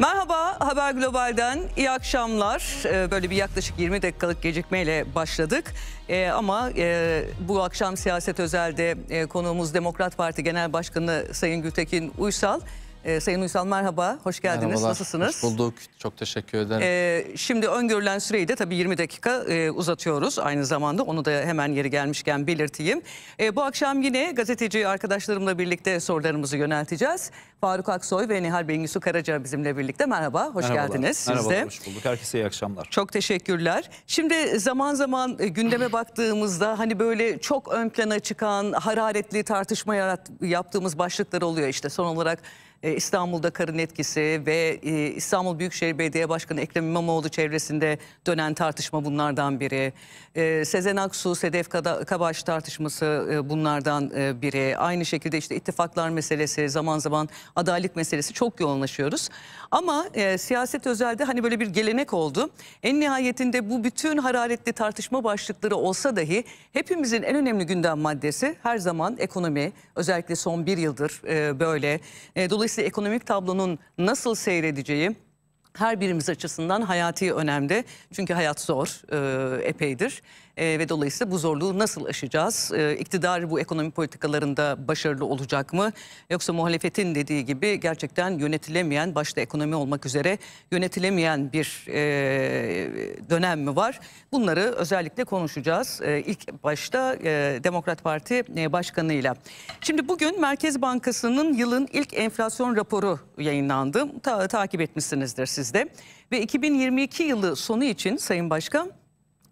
Merhaba Haber Global'den iyi akşamlar. Ee, böyle bir yaklaşık 20 dakikalık gecikmeyle başladık. Ee, ama e, bu akşam siyaset özelde e, konuğumuz Demokrat Parti Genel Başkanı Sayın Gültekin Uysal. Ee, Sayın Uysal merhaba, hoş geldiniz. Merhabalar, Nasılsınız? Hoş bulduk, çok teşekkür ederim. Ee, şimdi öngörülen süreyi de tabii 20 dakika e, uzatıyoruz aynı zamanda. Onu da hemen yeri gelmişken belirteyim. E, bu akşam yine gazeteci arkadaşlarımla birlikte sorularımızı yönelteceğiz. Faruk Aksoy ve Nihal Bengisu Karaca bizimle birlikte. Merhaba, hoş Merhabalar. geldiniz. Siz Merhabalar, hoş bulduk. Herkese iyi akşamlar. Çok teşekkürler. Şimdi zaman zaman e, gündeme baktığımızda hani böyle çok ön plana çıkan, hararetli tartışma yaptığımız başlıklar oluyor işte. Son olarak e, İstanbul'da karın etkisi ve e, İstanbul Büyükşehir Belediye Başkanı Ekrem İmamoğlu çevresinde dönen tartışma bunlardan biri. E, Sezen Aksu, Sedef Kabaş tartışması bunlardan biri. Aynı şekilde işte ittifaklar meselesi, zaman zaman adalet meselesi çok yoğunlaşıyoruz. Ama e, siyaset özelde hani böyle bir gelenek oldu. En nihayetinde bu bütün hararetli tartışma başlıkları olsa dahi hepimizin en önemli gündem maddesi her zaman ekonomi. Özellikle son bir yıldır e, böyle. E, dolayısıyla ekonomik tablonun nasıl seyredeceği, her birimiz açısından hayati önemde. Çünkü hayat zor, e, epeydir. E, ve dolayısıyla bu zorluğu nasıl aşacağız? E, iktidar bu ekonomi politikalarında başarılı olacak mı? Yoksa muhalefetin dediği gibi gerçekten yönetilemeyen, başta ekonomi olmak üzere yönetilemeyen bir e, dönem mi var? Bunları özellikle konuşacağız. E, ilk başta e, Demokrat Parti e, Başkanı'yla. Şimdi bugün Merkez Bankası'nın yılın ilk enflasyon raporu yayınlandı. Ta takip etmişsinizdir siz de. Ve 2022 yılı sonu için Sayın Başkan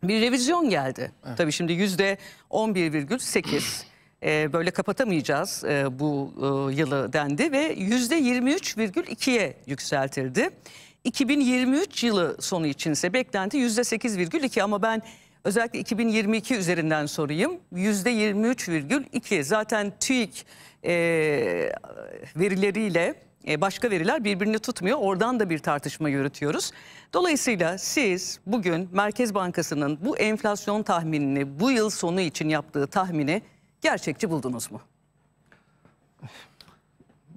bir revizyon geldi. Evet. Tabii şimdi yüzde 11,8 e, böyle kapatamayacağız e, bu e, yılı dendi ve yüzde 23,2'ye yükseltildi. 2023 yılı sonu içinse beklenti yüzde 8,2 ama ben özellikle 2022 üzerinden sorayım. Yüzde 23,2 zaten TÜİK e, verileriyle e, başka veriler birbirini tutmuyor. Oradan da bir tartışma yürütüyoruz. Dolayısıyla siz bugün Merkez Bankası'nın bu enflasyon tahminini bu yıl sonu için yaptığı tahmini gerçekçi buldunuz mu?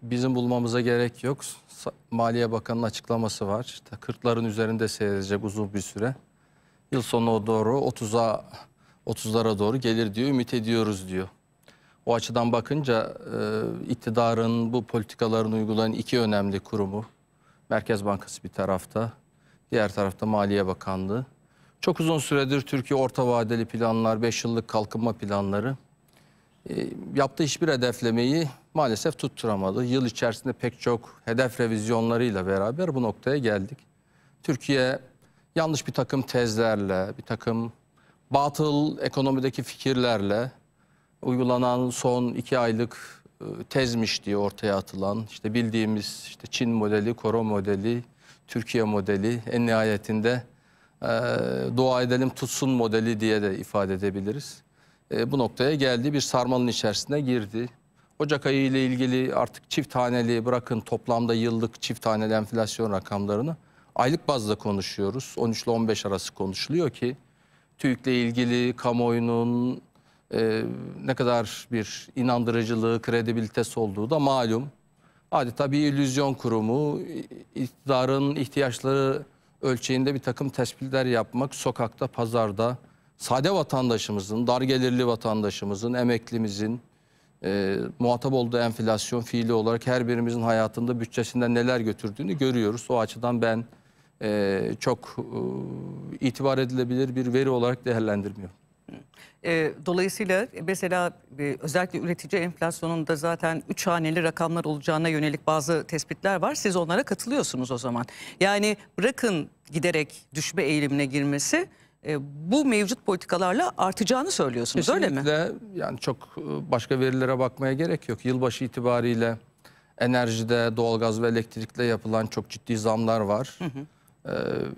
Bizim bulmamıza gerek yok. Maliye Bakanı'nın açıklaması var. İşte 40'ların üzerinde seyredecek uzun bir süre. Yıl sonu doğru 30'a 30'lara doğru gelir diyor, ümit ediyoruz diyor. O açıdan bakınca e, iktidarın bu politikalarını uygulayan iki önemli kurumu, Merkez Bankası bir tarafta, Diğer tarafta Maliye Bakanlığı. Çok uzun süredir Türkiye orta vadeli planlar, 5 yıllık kalkınma planları e, yaptığı hiçbir hedeflemeyi maalesef tutturamadı. Yıl içerisinde pek çok hedef revizyonlarıyla beraber bu noktaya geldik. Türkiye yanlış bir takım tezlerle, bir takım batıl ekonomideki fikirlerle uygulanan son iki aylık e, tezmiş diye ortaya atılan işte bildiğimiz işte Çin modeli, Koro modeli, Türkiye modeli, en nihayetinde e, dua edelim tutsun modeli diye de ifade edebiliriz. E, bu noktaya geldi, bir sarmalın içerisine girdi. Ocak ayı ile ilgili artık çift haneli bırakın toplamda yıllık çift haneli enflasyon rakamlarını aylık bazda konuşuyoruz. 13 ile 15 arası konuşuluyor ki TÜİK'le ilgili kamuoyunun e, ne kadar bir inandırıcılığı, kredibilitesi olduğu da malum adeta bir illüzyon kurumu, iktidarın ihtiyaçları ölçeğinde bir takım tespitler yapmak sokakta, pazarda sade vatandaşımızın, dar gelirli vatandaşımızın, emeklimizin e, muhatap olduğu enflasyon fiili olarak her birimizin hayatında bütçesinden neler götürdüğünü görüyoruz. O açıdan ben e, çok e, itibar edilebilir bir veri olarak değerlendirmiyorum. E, dolayısıyla mesela e, özellikle üretici enflasyonunda zaten üç haneli rakamlar olacağına yönelik bazı tespitler var. Siz onlara katılıyorsunuz o zaman. Yani bırakın giderek düşme eğilimine girmesi e, bu mevcut politikalarla artacağını söylüyorsunuz Kesinlikle, öyle mi? yani çok e, başka verilere bakmaya gerek yok. Yılbaşı itibariyle enerjide, doğalgaz ve elektrikle yapılan çok ciddi zamlar var. Hı hı. Ee,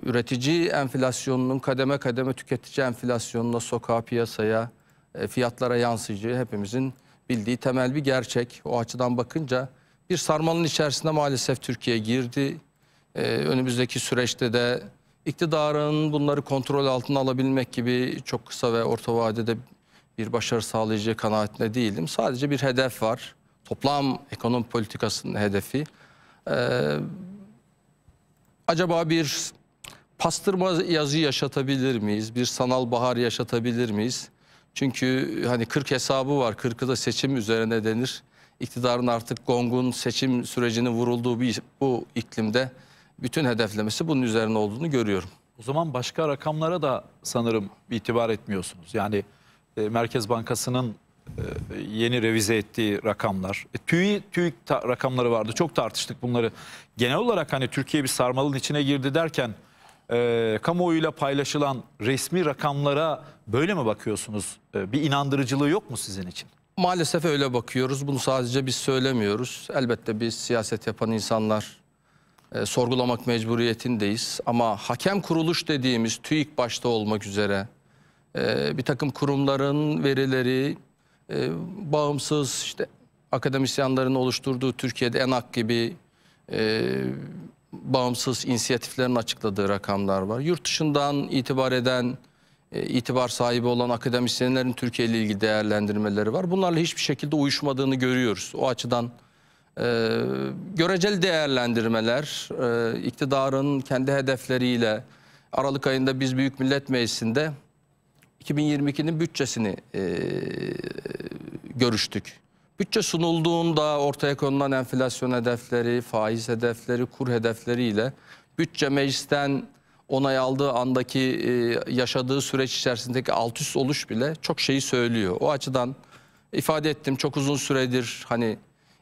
üretici enflasyonunun kademe kademe tüketici enflasyonuna, sokağa, piyasaya, e, fiyatlara yansıyacağı hepimizin bildiği temel bir gerçek. O açıdan bakınca bir sarmalın içerisinde maalesef Türkiye girdi. Ee, önümüzdeki süreçte de iktidarın bunları kontrol altına alabilmek gibi çok kısa ve orta vadede bir başarı sağlayacağı kanaatinde değilim. Sadece bir hedef var. Toplam ekonomi politikasının hedefi. Ee, acaba bir pastırma yazı yaşatabilir miyiz? Bir sanal bahar yaşatabilir miyiz? Çünkü hani 40 hesabı var. 40'ı da seçim üzerine denir. İktidarın artık gongun seçim sürecini vurulduğu bir, bu iklimde bütün hedeflemesi bunun üzerine olduğunu görüyorum. O zaman başka rakamlara da sanırım itibar etmiyorsunuz. Yani e, Merkez Bankası'nın e, yeni revize ettiği rakamlar. E, TÜİ, TÜİK rakamları vardı. Çok tartıştık bunları. Genel olarak hani Türkiye bir sarmalın içine girdi derken e, kamuoyuyla paylaşılan resmi rakamlara böyle mi bakıyorsunuz? E, bir inandırıcılığı yok mu sizin için? Maalesef öyle bakıyoruz. Bunu sadece biz söylemiyoruz. Elbette biz siyaset yapan insanlar e, sorgulamak mecburiyetindeyiz. Ama hakem kuruluş dediğimiz TÜİK başta olmak üzere e, bir takım kurumların verileri e, bağımsız işte akademisyenlerin oluşturduğu Türkiye'de ENAK gibi e, bağımsız inisiyatiflerin açıkladığı rakamlar var. Yurt dışından itibar eden, e, itibar sahibi olan akademisyenlerin Türkiye ile ilgili değerlendirmeleri var. Bunlarla hiçbir şekilde uyuşmadığını görüyoruz. O açıdan e, göreceli değerlendirmeler, e, iktidarın kendi hedefleriyle Aralık ayında biz Büyük Millet Meclisi'nde 2022'nin bütçesini e, görüştük. Bütçe sunulduğunda ortaya konulan enflasyon hedefleri, faiz hedefleri, kur hedefleriyle bütçe meclisten onay aldığı andaki e, yaşadığı süreç içerisindeki alt üst oluş bile çok şeyi söylüyor. O açıdan ifade ettim çok uzun süredir hani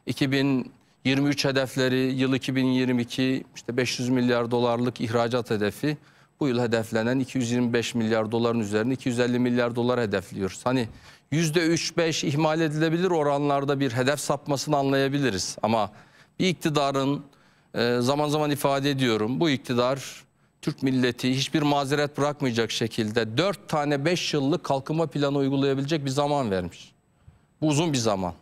2023 hedefleri, yıl 2022 işte 500 milyar dolarlık ihracat hedefi bu yıl hedeflenen 225 milyar doların üzerine 250 milyar dolar hedefliyor. Hani %3-5 ihmal edilebilir oranlarda bir hedef sapmasını anlayabiliriz. Ama bir iktidarın e, zaman zaman ifade ediyorum bu iktidar Türk milleti hiçbir mazeret bırakmayacak şekilde 4 tane 5 yıllık kalkınma planı uygulayabilecek bir zaman vermiş. Bu uzun bir zaman.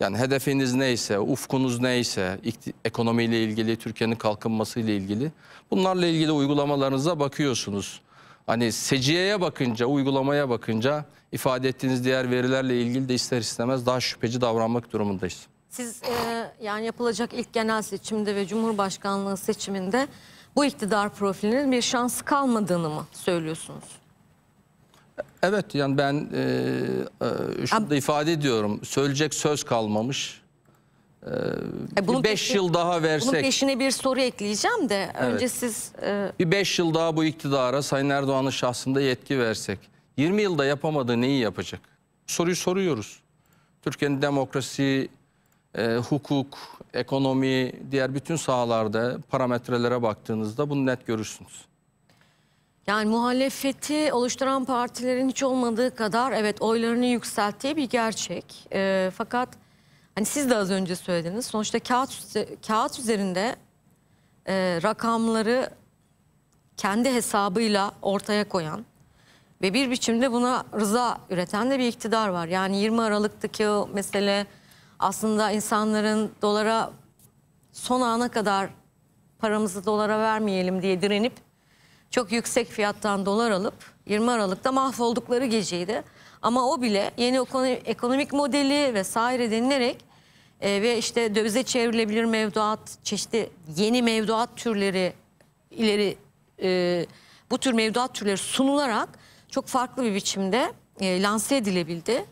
Yani hedefiniz neyse, ufkunuz neyse, ekonomiyle ilgili, Türkiye'nin kalkınmasıyla ilgili bunlarla ilgili uygulamalarınıza bakıyorsunuz. Hani seciyeye bakınca, uygulamaya bakınca ifade ettiğiniz diğer verilerle ilgili de ister istemez daha şüpheci davranmak durumundayız. Siz e, yani yapılacak ilk genel seçimde ve Cumhurbaşkanlığı seçiminde bu iktidar profilinin bir şansı kalmadığını mı söylüyorsunuz? Evet yani ben e, e, şunu da ifade ediyorum. Söyleyecek söz kalmamış. E, e bir beş peşi, yıl daha versek. Bunun peşine bir soru ekleyeceğim de evet. önce siz... E... Bir beş yıl daha bu iktidara Sayın Erdoğan'ın şahsında yetki versek. 20 yılda yapamadığı neyi yapacak? Soruyu soruyoruz. Türkiye'nin demokrasi, e, hukuk, ekonomi, diğer bütün sahalarda parametrelere baktığınızda bunu net görürsünüz. Yani muhalefeti oluşturan partilerin hiç olmadığı kadar evet oylarını yükselttiği bir gerçek. E, fakat hani siz de az önce söylediniz. Sonuçta kağıt, kağıt üzerinde e, rakamları kendi hesabıyla ortaya koyan ve bir biçimde buna rıza üreten de bir iktidar var. Yani 20 Aralık'taki o mesele aslında insanların dolara son ana kadar paramızı dolara vermeyelim diye direnip çok yüksek fiyattan dolar alıp 20 Aralık'ta mahvoldukları geceydi. Ama o bile yeni ekonomik modeli vesaire denilerek e, ve işte dövize çevrilebilir mevduat, çeşitli yeni mevduat türleri ileri e, bu tür mevduat türleri sunularak çok farklı bir biçimde e, lanse edilebildi.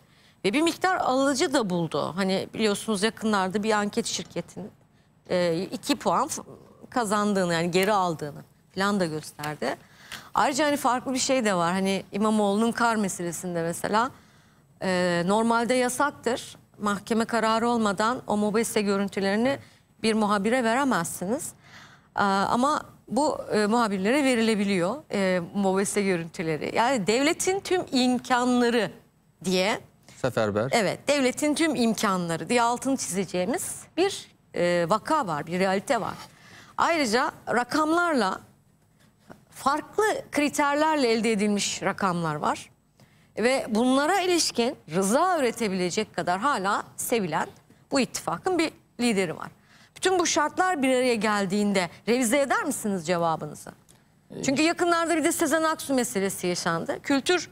Ve bir miktar alıcı da buldu. Hani biliyorsunuz yakınlarda bir anket şirketin e, iki puan kazandığını yani geri aldığını falan da gösterdi. Ayrıca hani farklı bir şey de var. Hani İmamoğlu'nun kar meselesinde mesela e, normalde yasaktır. Mahkeme kararı olmadan o mobese görüntülerini bir muhabire veremezsiniz. E, ama bu e, muhabirlere verilebiliyor e, mobese görüntüleri. Yani devletin tüm imkanları diye. Seferber. Evet devletin tüm imkanları diye altını çizeceğimiz bir e, vaka var, bir realite var. Ayrıca rakamlarla farklı kriterlerle elde edilmiş rakamlar var. Ve bunlara ilişkin rıza üretebilecek kadar hala sevilen bu ittifakın bir lideri var. Bütün bu şartlar bir araya geldiğinde revize eder misiniz cevabınızı? Ee, Çünkü yakınlarda bir de Sezen Aksu meselesi yaşandı. Kültür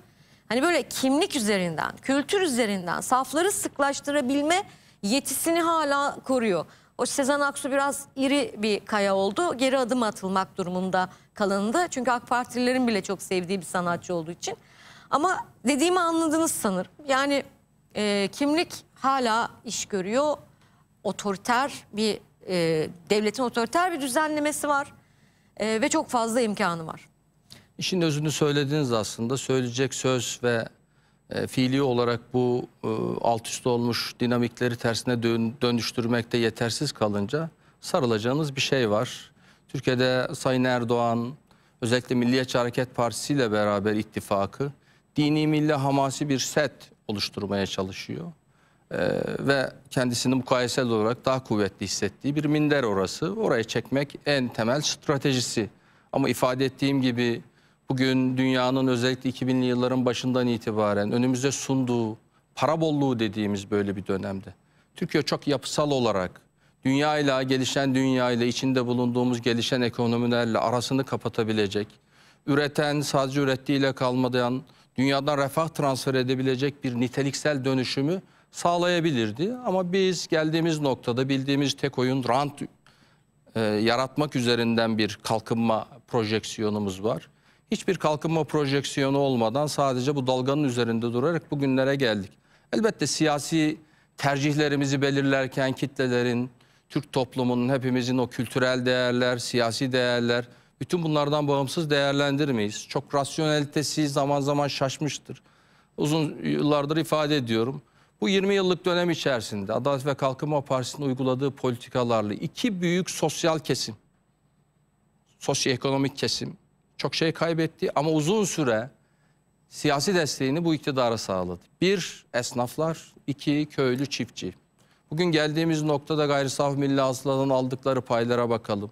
hani böyle kimlik üzerinden, kültür üzerinden safları sıklaştırabilme yetisini hala koruyor. O Sezen Aksu biraz iri bir kaya oldu. Geri adım atılmak durumunda kalındı Çünkü AK Partililerin bile çok sevdiği bir sanatçı olduğu için. Ama dediğimi anladınız sanırım. Yani e, kimlik hala iş görüyor. Otoriter bir e, devletin otoriter bir düzenlemesi var. E, ve çok fazla imkanı var. İşin özünü söylediniz aslında. Söyleyecek söz ve e, fiili olarak bu e, alt üst olmuş dinamikleri tersine dön, dönüştürmekte yetersiz kalınca sarılacağınız bir şey var. Türkiye'de Sayın Erdoğan özellikle Milliyetçi Hareket Partisi ile beraber ittifakı dini milli hamasi bir set oluşturmaya çalışıyor. Ee, ve kendisini mukayesel olarak daha kuvvetli hissettiği bir minder orası. Oraya çekmek en temel stratejisi. Ama ifade ettiğim gibi bugün dünyanın özellikle 2000'li yılların başından itibaren önümüze sunduğu para bolluğu dediğimiz böyle bir dönemde. Türkiye çok yapısal olarak dünya ile gelişen dünya ile içinde bulunduğumuz gelişen ekonomilerle arasını kapatabilecek, üreten sadece ürettiğiyle kalmadan dünyadan refah transfer edebilecek bir niteliksel dönüşümü sağlayabilirdi. Ama biz geldiğimiz noktada bildiğimiz tek oyun rant e, yaratmak üzerinden bir kalkınma projeksiyonumuz var hiçbir kalkınma projeksiyonu olmadan sadece bu dalganın üzerinde durarak bugünlere geldik. Elbette siyasi tercihlerimizi belirlerken kitlelerin, Türk toplumunun hepimizin o kültürel değerler, siyasi değerler, bütün bunlardan bağımsız değerlendirmeyiz. Çok rasyonelitesi zaman zaman şaşmıştır. Uzun yıllardır ifade ediyorum. Bu 20 yıllık dönem içerisinde Adalet ve Kalkınma Partisi'nin uyguladığı politikalarla iki büyük sosyal kesim, sosyoekonomik kesim, çok şey kaybetti ama uzun süre siyasi desteğini bu iktidara sağladı. Bir, esnaflar, iki, köylü çiftçi. Bugün geldiğimiz noktada gayri saf milli hasıladan aldıkları paylara bakalım.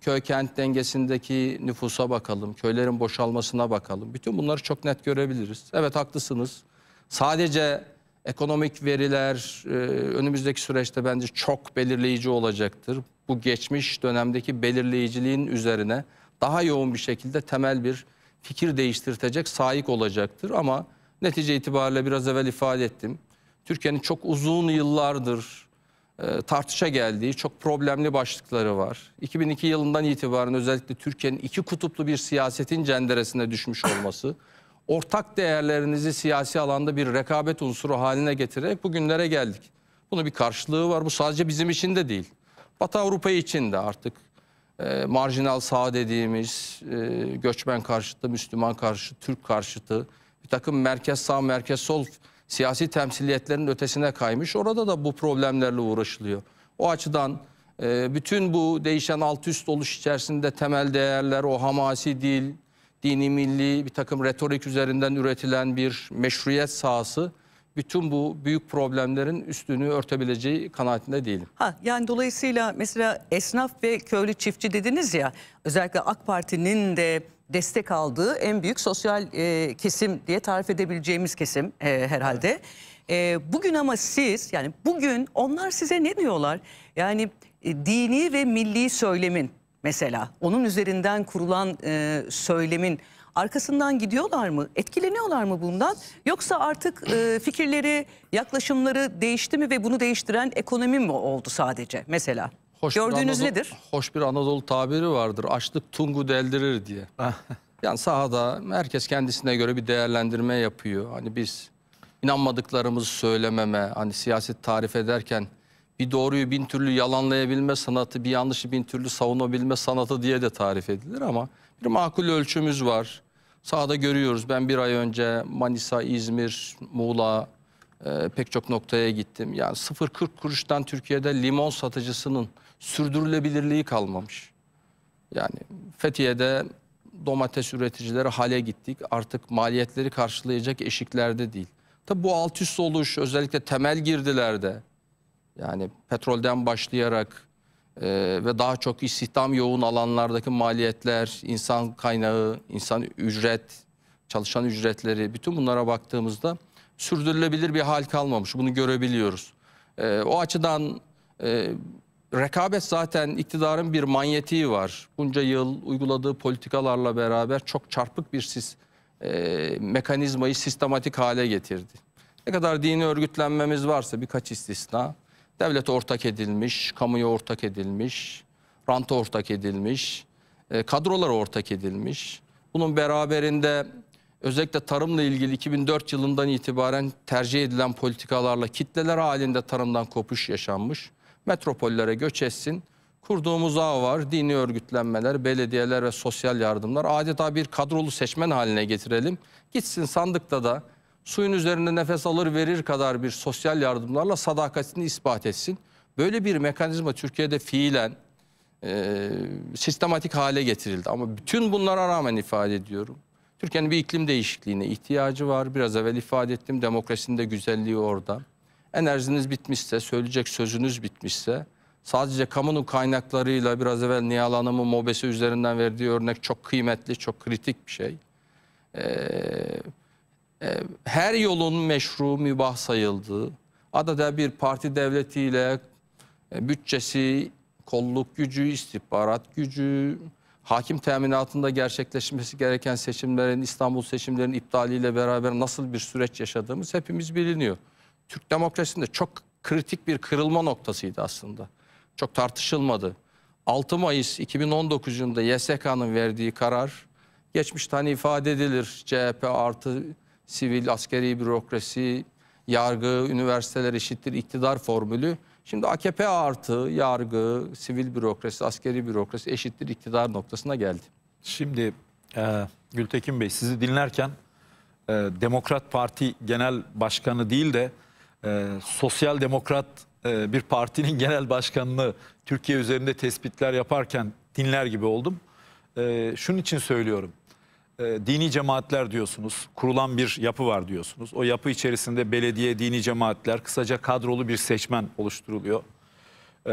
Köy kent dengesindeki nüfusa bakalım, köylerin boşalmasına bakalım. Bütün bunları çok net görebiliriz. Evet haklısınız. Sadece ekonomik veriler e, önümüzdeki süreçte bence çok belirleyici olacaktır. Bu geçmiş dönemdeki belirleyiciliğin üzerine daha yoğun bir şekilde temel bir fikir değiştirtecek, sahip olacaktır. Ama netice itibariyle biraz evvel ifade ettim. Türkiye'nin çok uzun yıllardır e, tartışa geldiği çok problemli başlıkları var. 2002 yılından itibaren özellikle Türkiye'nin iki kutuplu bir siyasetin cenderesine düşmüş olması, ortak değerlerinizi siyasi alanda bir rekabet unsuru haline getirerek bugünlere geldik. Bunun bir karşılığı var. Bu sadece bizim için de değil. Batı Avrupa için de artık e, marjinal sağ dediğimiz e, göçmen karşıtı, Müslüman karşıtı, Türk karşıtı bir takım merkez sağ, merkez sol siyasi temsiliyetlerin ötesine kaymış. Orada da bu problemlerle uğraşılıyor. O açıdan e, bütün bu değişen alt üst oluş içerisinde temel değerler, o hamasi dil, dini milli bir takım retorik üzerinden üretilen bir meşruiyet sahası bütün bu büyük problemlerin üstünü örtebileceği kanaatinde değilim. Ha, yani dolayısıyla mesela esnaf ve köylü çiftçi dediniz ya özellikle AK Parti'nin de destek aldığı en büyük sosyal e, kesim diye tarif edebileceğimiz kesim e, herhalde. E, bugün ama siz yani bugün onlar size ne diyorlar? Yani e, dini ve milli söylemin mesela onun üzerinden kurulan e, söylemin arkasından gidiyorlar mı? Etkileniyorlar mı bundan? Yoksa artık e, fikirleri, yaklaşımları değişti mi ve bunu değiştiren ekonomi mi oldu sadece mesela? Hoş Gördüğünüz Anadolu, nedir? Hoş bir Anadolu tabiri vardır. Açlık tungu deldirir diye. Ah. yani sahada herkes kendisine göre bir değerlendirme yapıyor. Hani biz inanmadıklarımızı söylememe, hani siyaset tarif ederken bir doğruyu bin türlü yalanlayabilme sanatı, bir yanlışı bin türlü savunabilme sanatı diye de tarif edilir ama bir makul ölçümüz var. Sağda görüyoruz ben bir ay önce Manisa, İzmir, Muğla e, pek çok noktaya gittim. Yani 0.40 kuruştan Türkiye'de limon satıcısının sürdürülebilirliği kalmamış. Yani Fethiye'de domates üreticileri hale gittik. Artık maliyetleri karşılayacak eşiklerde değil. Tabi bu alt üst oluş özellikle temel girdilerde yani petrolden başlayarak e, ve daha çok istihdam yoğun alanlardaki maliyetler, insan kaynağı, insan ücret, çalışan ücretleri bütün bunlara baktığımızda sürdürülebilir bir hal kalmamış. Bunu görebiliyoruz. E, o açıdan e, rekabet zaten iktidarın bir manyetiği var. Bunca yıl uyguladığı politikalarla beraber çok çarpık bir sis, e, mekanizmayı sistematik hale getirdi. Ne kadar dini örgütlenmemiz varsa birkaç istisna Devlet ortak edilmiş, kamuya ortak edilmiş, ranta ortak edilmiş, e, kadrolara ortak edilmiş. Bunun beraberinde özellikle tarımla ilgili 2004 yılından itibaren tercih edilen politikalarla kitleler halinde tarımdan kopuş yaşanmış. Metropollere göç etsin. Kurduğumuz ağ var, dini örgütlenmeler, belediyeler ve sosyal yardımlar adeta bir kadrolu seçmen haline getirelim. Gitsin sandıkta da suyun üzerinde nefes alır verir kadar bir sosyal yardımlarla sadakatini ispat etsin. Böyle bir mekanizma Türkiye'de fiilen e, sistematik hale getirildi. Ama bütün bunlara rağmen ifade ediyorum. Türkiye'nin bir iklim değişikliğine ihtiyacı var. Biraz evvel ifade ettim. Demokrasinin de güzelliği orada. Enerjiniz bitmişse, söyleyecek sözünüz bitmişse, sadece kamunun kaynaklarıyla biraz evvel Nihal Hanım'ın mobesi üzerinden verdiği örnek çok kıymetli, çok kritik bir şey. Ee, ee, her yolun meşru mübah sayıldığı, adada bir parti devletiyle e, bütçesi, kolluk gücü, istihbarat gücü, hakim teminatında gerçekleşmesi gereken seçimlerin, İstanbul seçimlerinin iptaliyle beraber nasıl bir süreç yaşadığımız hepimiz biliniyor. Türk demokrasisinde çok kritik bir kırılma noktasıydı aslında. Çok tartışılmadı. 6 Mayıs 2019 yılında YSK'nın verdiği karar geçmişten hani ifade edilir CHP artı sivil, askeri bürokrasi, yargı, üniversiteler eşittir, iktidar formülü. Şimdi AKP artı yargı, sivil bürokrasi, askeri bürokrasi eşittir iktidar noktasına geldi. Şimdi e, Gültekin Bey sizi dinlerken e, Demokrat Parti Genel Başkanı değil de e, Sosyal Demokrat e, bir partinin genel başkanını Türkiye üzerinde tespitler yaparken dinler gibi oldum. E, şunun için söylüyorum e, dini cemaatler diyorsunuz. Kurulan bir yapı var diyorsunuz. O yapı içerisinde belediye, dini cemaatler, kısaca kadrolu bir seçmen oluşturuluyor. E,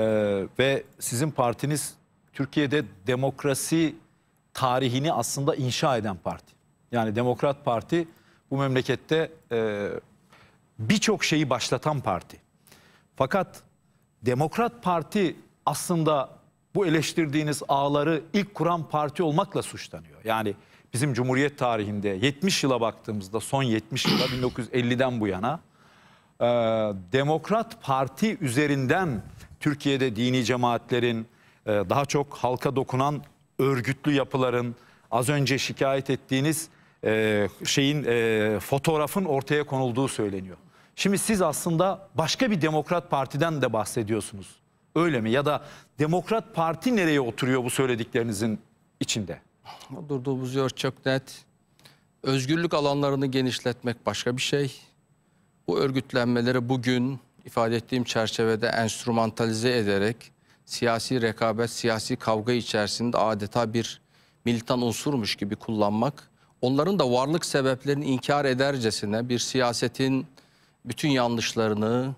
ve sizin partiniz Türkiye'de demokrasi tarihini aslında inşa eden parti. Yani Demokrat Parti bu memlekette e, birçok şeyi başlatan parti. Fakat Demokrat Parti aslında bu eleştirdiğiniz ağları ilk kuran parti olmakla suçlanıyor. Yani bizim Cumhuriyet tarihinde 70 yıla baktığımızda son 70 yıla 1950'den bu yana e, Demokrat Parti üzerinden Türkiye'de dini cemaatlerin e, daha çok halka dokunan örgütlü yapıların az önce şikayet ettiğiniz e, şeyin e, fotoğrafın ortaya konulduğu söyleniyor. Şimdi siz aslında başka bir Demokrat Parti'den de bahsediyorsunuz. Öyle mi? Ya da Demokrat Parti nereye oturuyor bu söylediklerinizin içinde? Durduğumuz yer çok net. Özgürlük alanlarını genişletmek başka bir şey. Bu örgütlenmeleri bugün ifade ettiğim çerçevede enstrümantalize ederek siyasi rekabet, siyasi kavga içerisinde adeta bir militan unsurmuş gibi kullanmak, onların da varlık sebeplerini inkar edercesine bir siyasetin bütün yanlışlarını,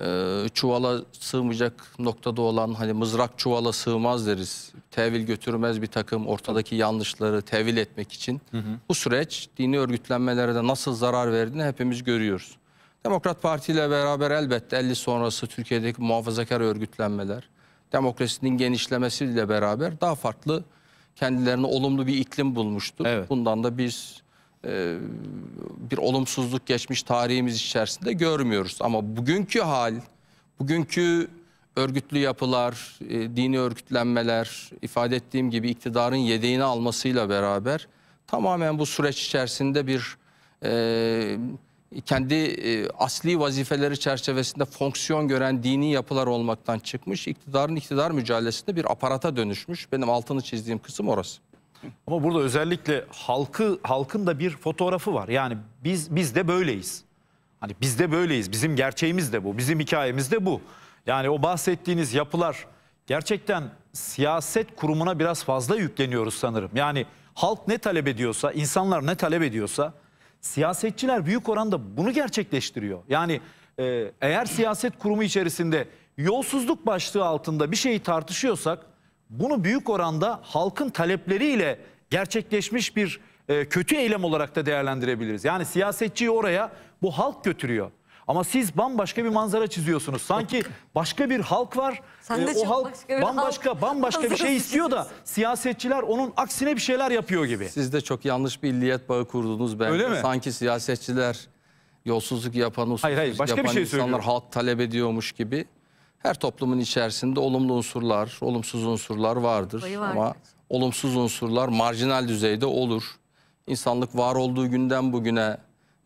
e, çuvala sığmayacak noktada olan hani mızrak çuvala sığmaz deriz. Tevil götürmez bir takım ortadaki yanlışları tevil etmek için. Hı hı. Bu süreç dini örgütlenmelere de nasıl zarar verdiğini hepimiz görüyoruz. Demokrat Parti ile beraber elbette 50 sonrası Türkiye'deki muhafazakar örgütlenmeler, demokrasinin genişlemesiyle beraber daha farklı kendilerine olumlu bir iklim bulmuştur. Evet. Bundan da biz e, bir olumsuzluk geçmiş tarihimiz içerisinde görmüyoruz. Ama bugünkü hal, bugünkü örgütlü yapılar, e, dini örgütlenmeler, ifade ettiğim gibi iktidarın yedeğini almasıyla beraber tamamen bu süreç içerisinde bir e, kendi asli vazifeleri çerçevesinde fonksiyon gören dini yapılar olmaktan çıkmış, iktidarın iktidar mücadelesinde bir aparata dönüşmüş. Benim altını çizdiğim kısım orası. Ama burada özellikle halkı halkın da bir fotoğrafı var. Yani biz biz de böyleyiz. Hani biz de böyleyiz. Bizim gerçeğimiz de bu. Bizim hikayemiz de bu. Yani o bahsettiğiniz yapılar gerçekten siyaset kurumuna biraz fazla yükleniyoruz sanırım. Yani halk ne talep ediyorsa, insanlar ne talep ediyorsa siyasetçiler büyük oranda bunu gerçekleştiriyor. Yani e, eğer siyaset kurumu içerisinde yolsuzluk başlığı altında bir şeyi tartışıyorsak bunu büyük oranda halkın talepleriyle gerçekleşmiş bir e, kötü eylem olarak da değerlendirebiliriz. Yani siyasetçiyi oraya bu halk götürüyor. Ama siz bambaşka bir manzara çiziyorsunuz. Sanki başka bir halk var. Sen ee, o halk başka bambaşka halk. bambaşka bir şey istiyor da siyasetçiler onun aksine bir şeyler yapıyor gibi. Siz de çok yanlış bir illiyet bağı kurdunuz bence. Öyle mi? Sanki siyasetçiler yolsuzluk yapan, usulsüzlük hayır, hayır, başka yapan bir şey insanlar halk talep ediyormuş gibi. Her toplumun içerisinde olumlu unsurlar, olumsuz unsurlar vardır. vardır. Ama olumsuz unsurlar marjinal düzeyde olur. İnsanlık var olduğu günden bugüne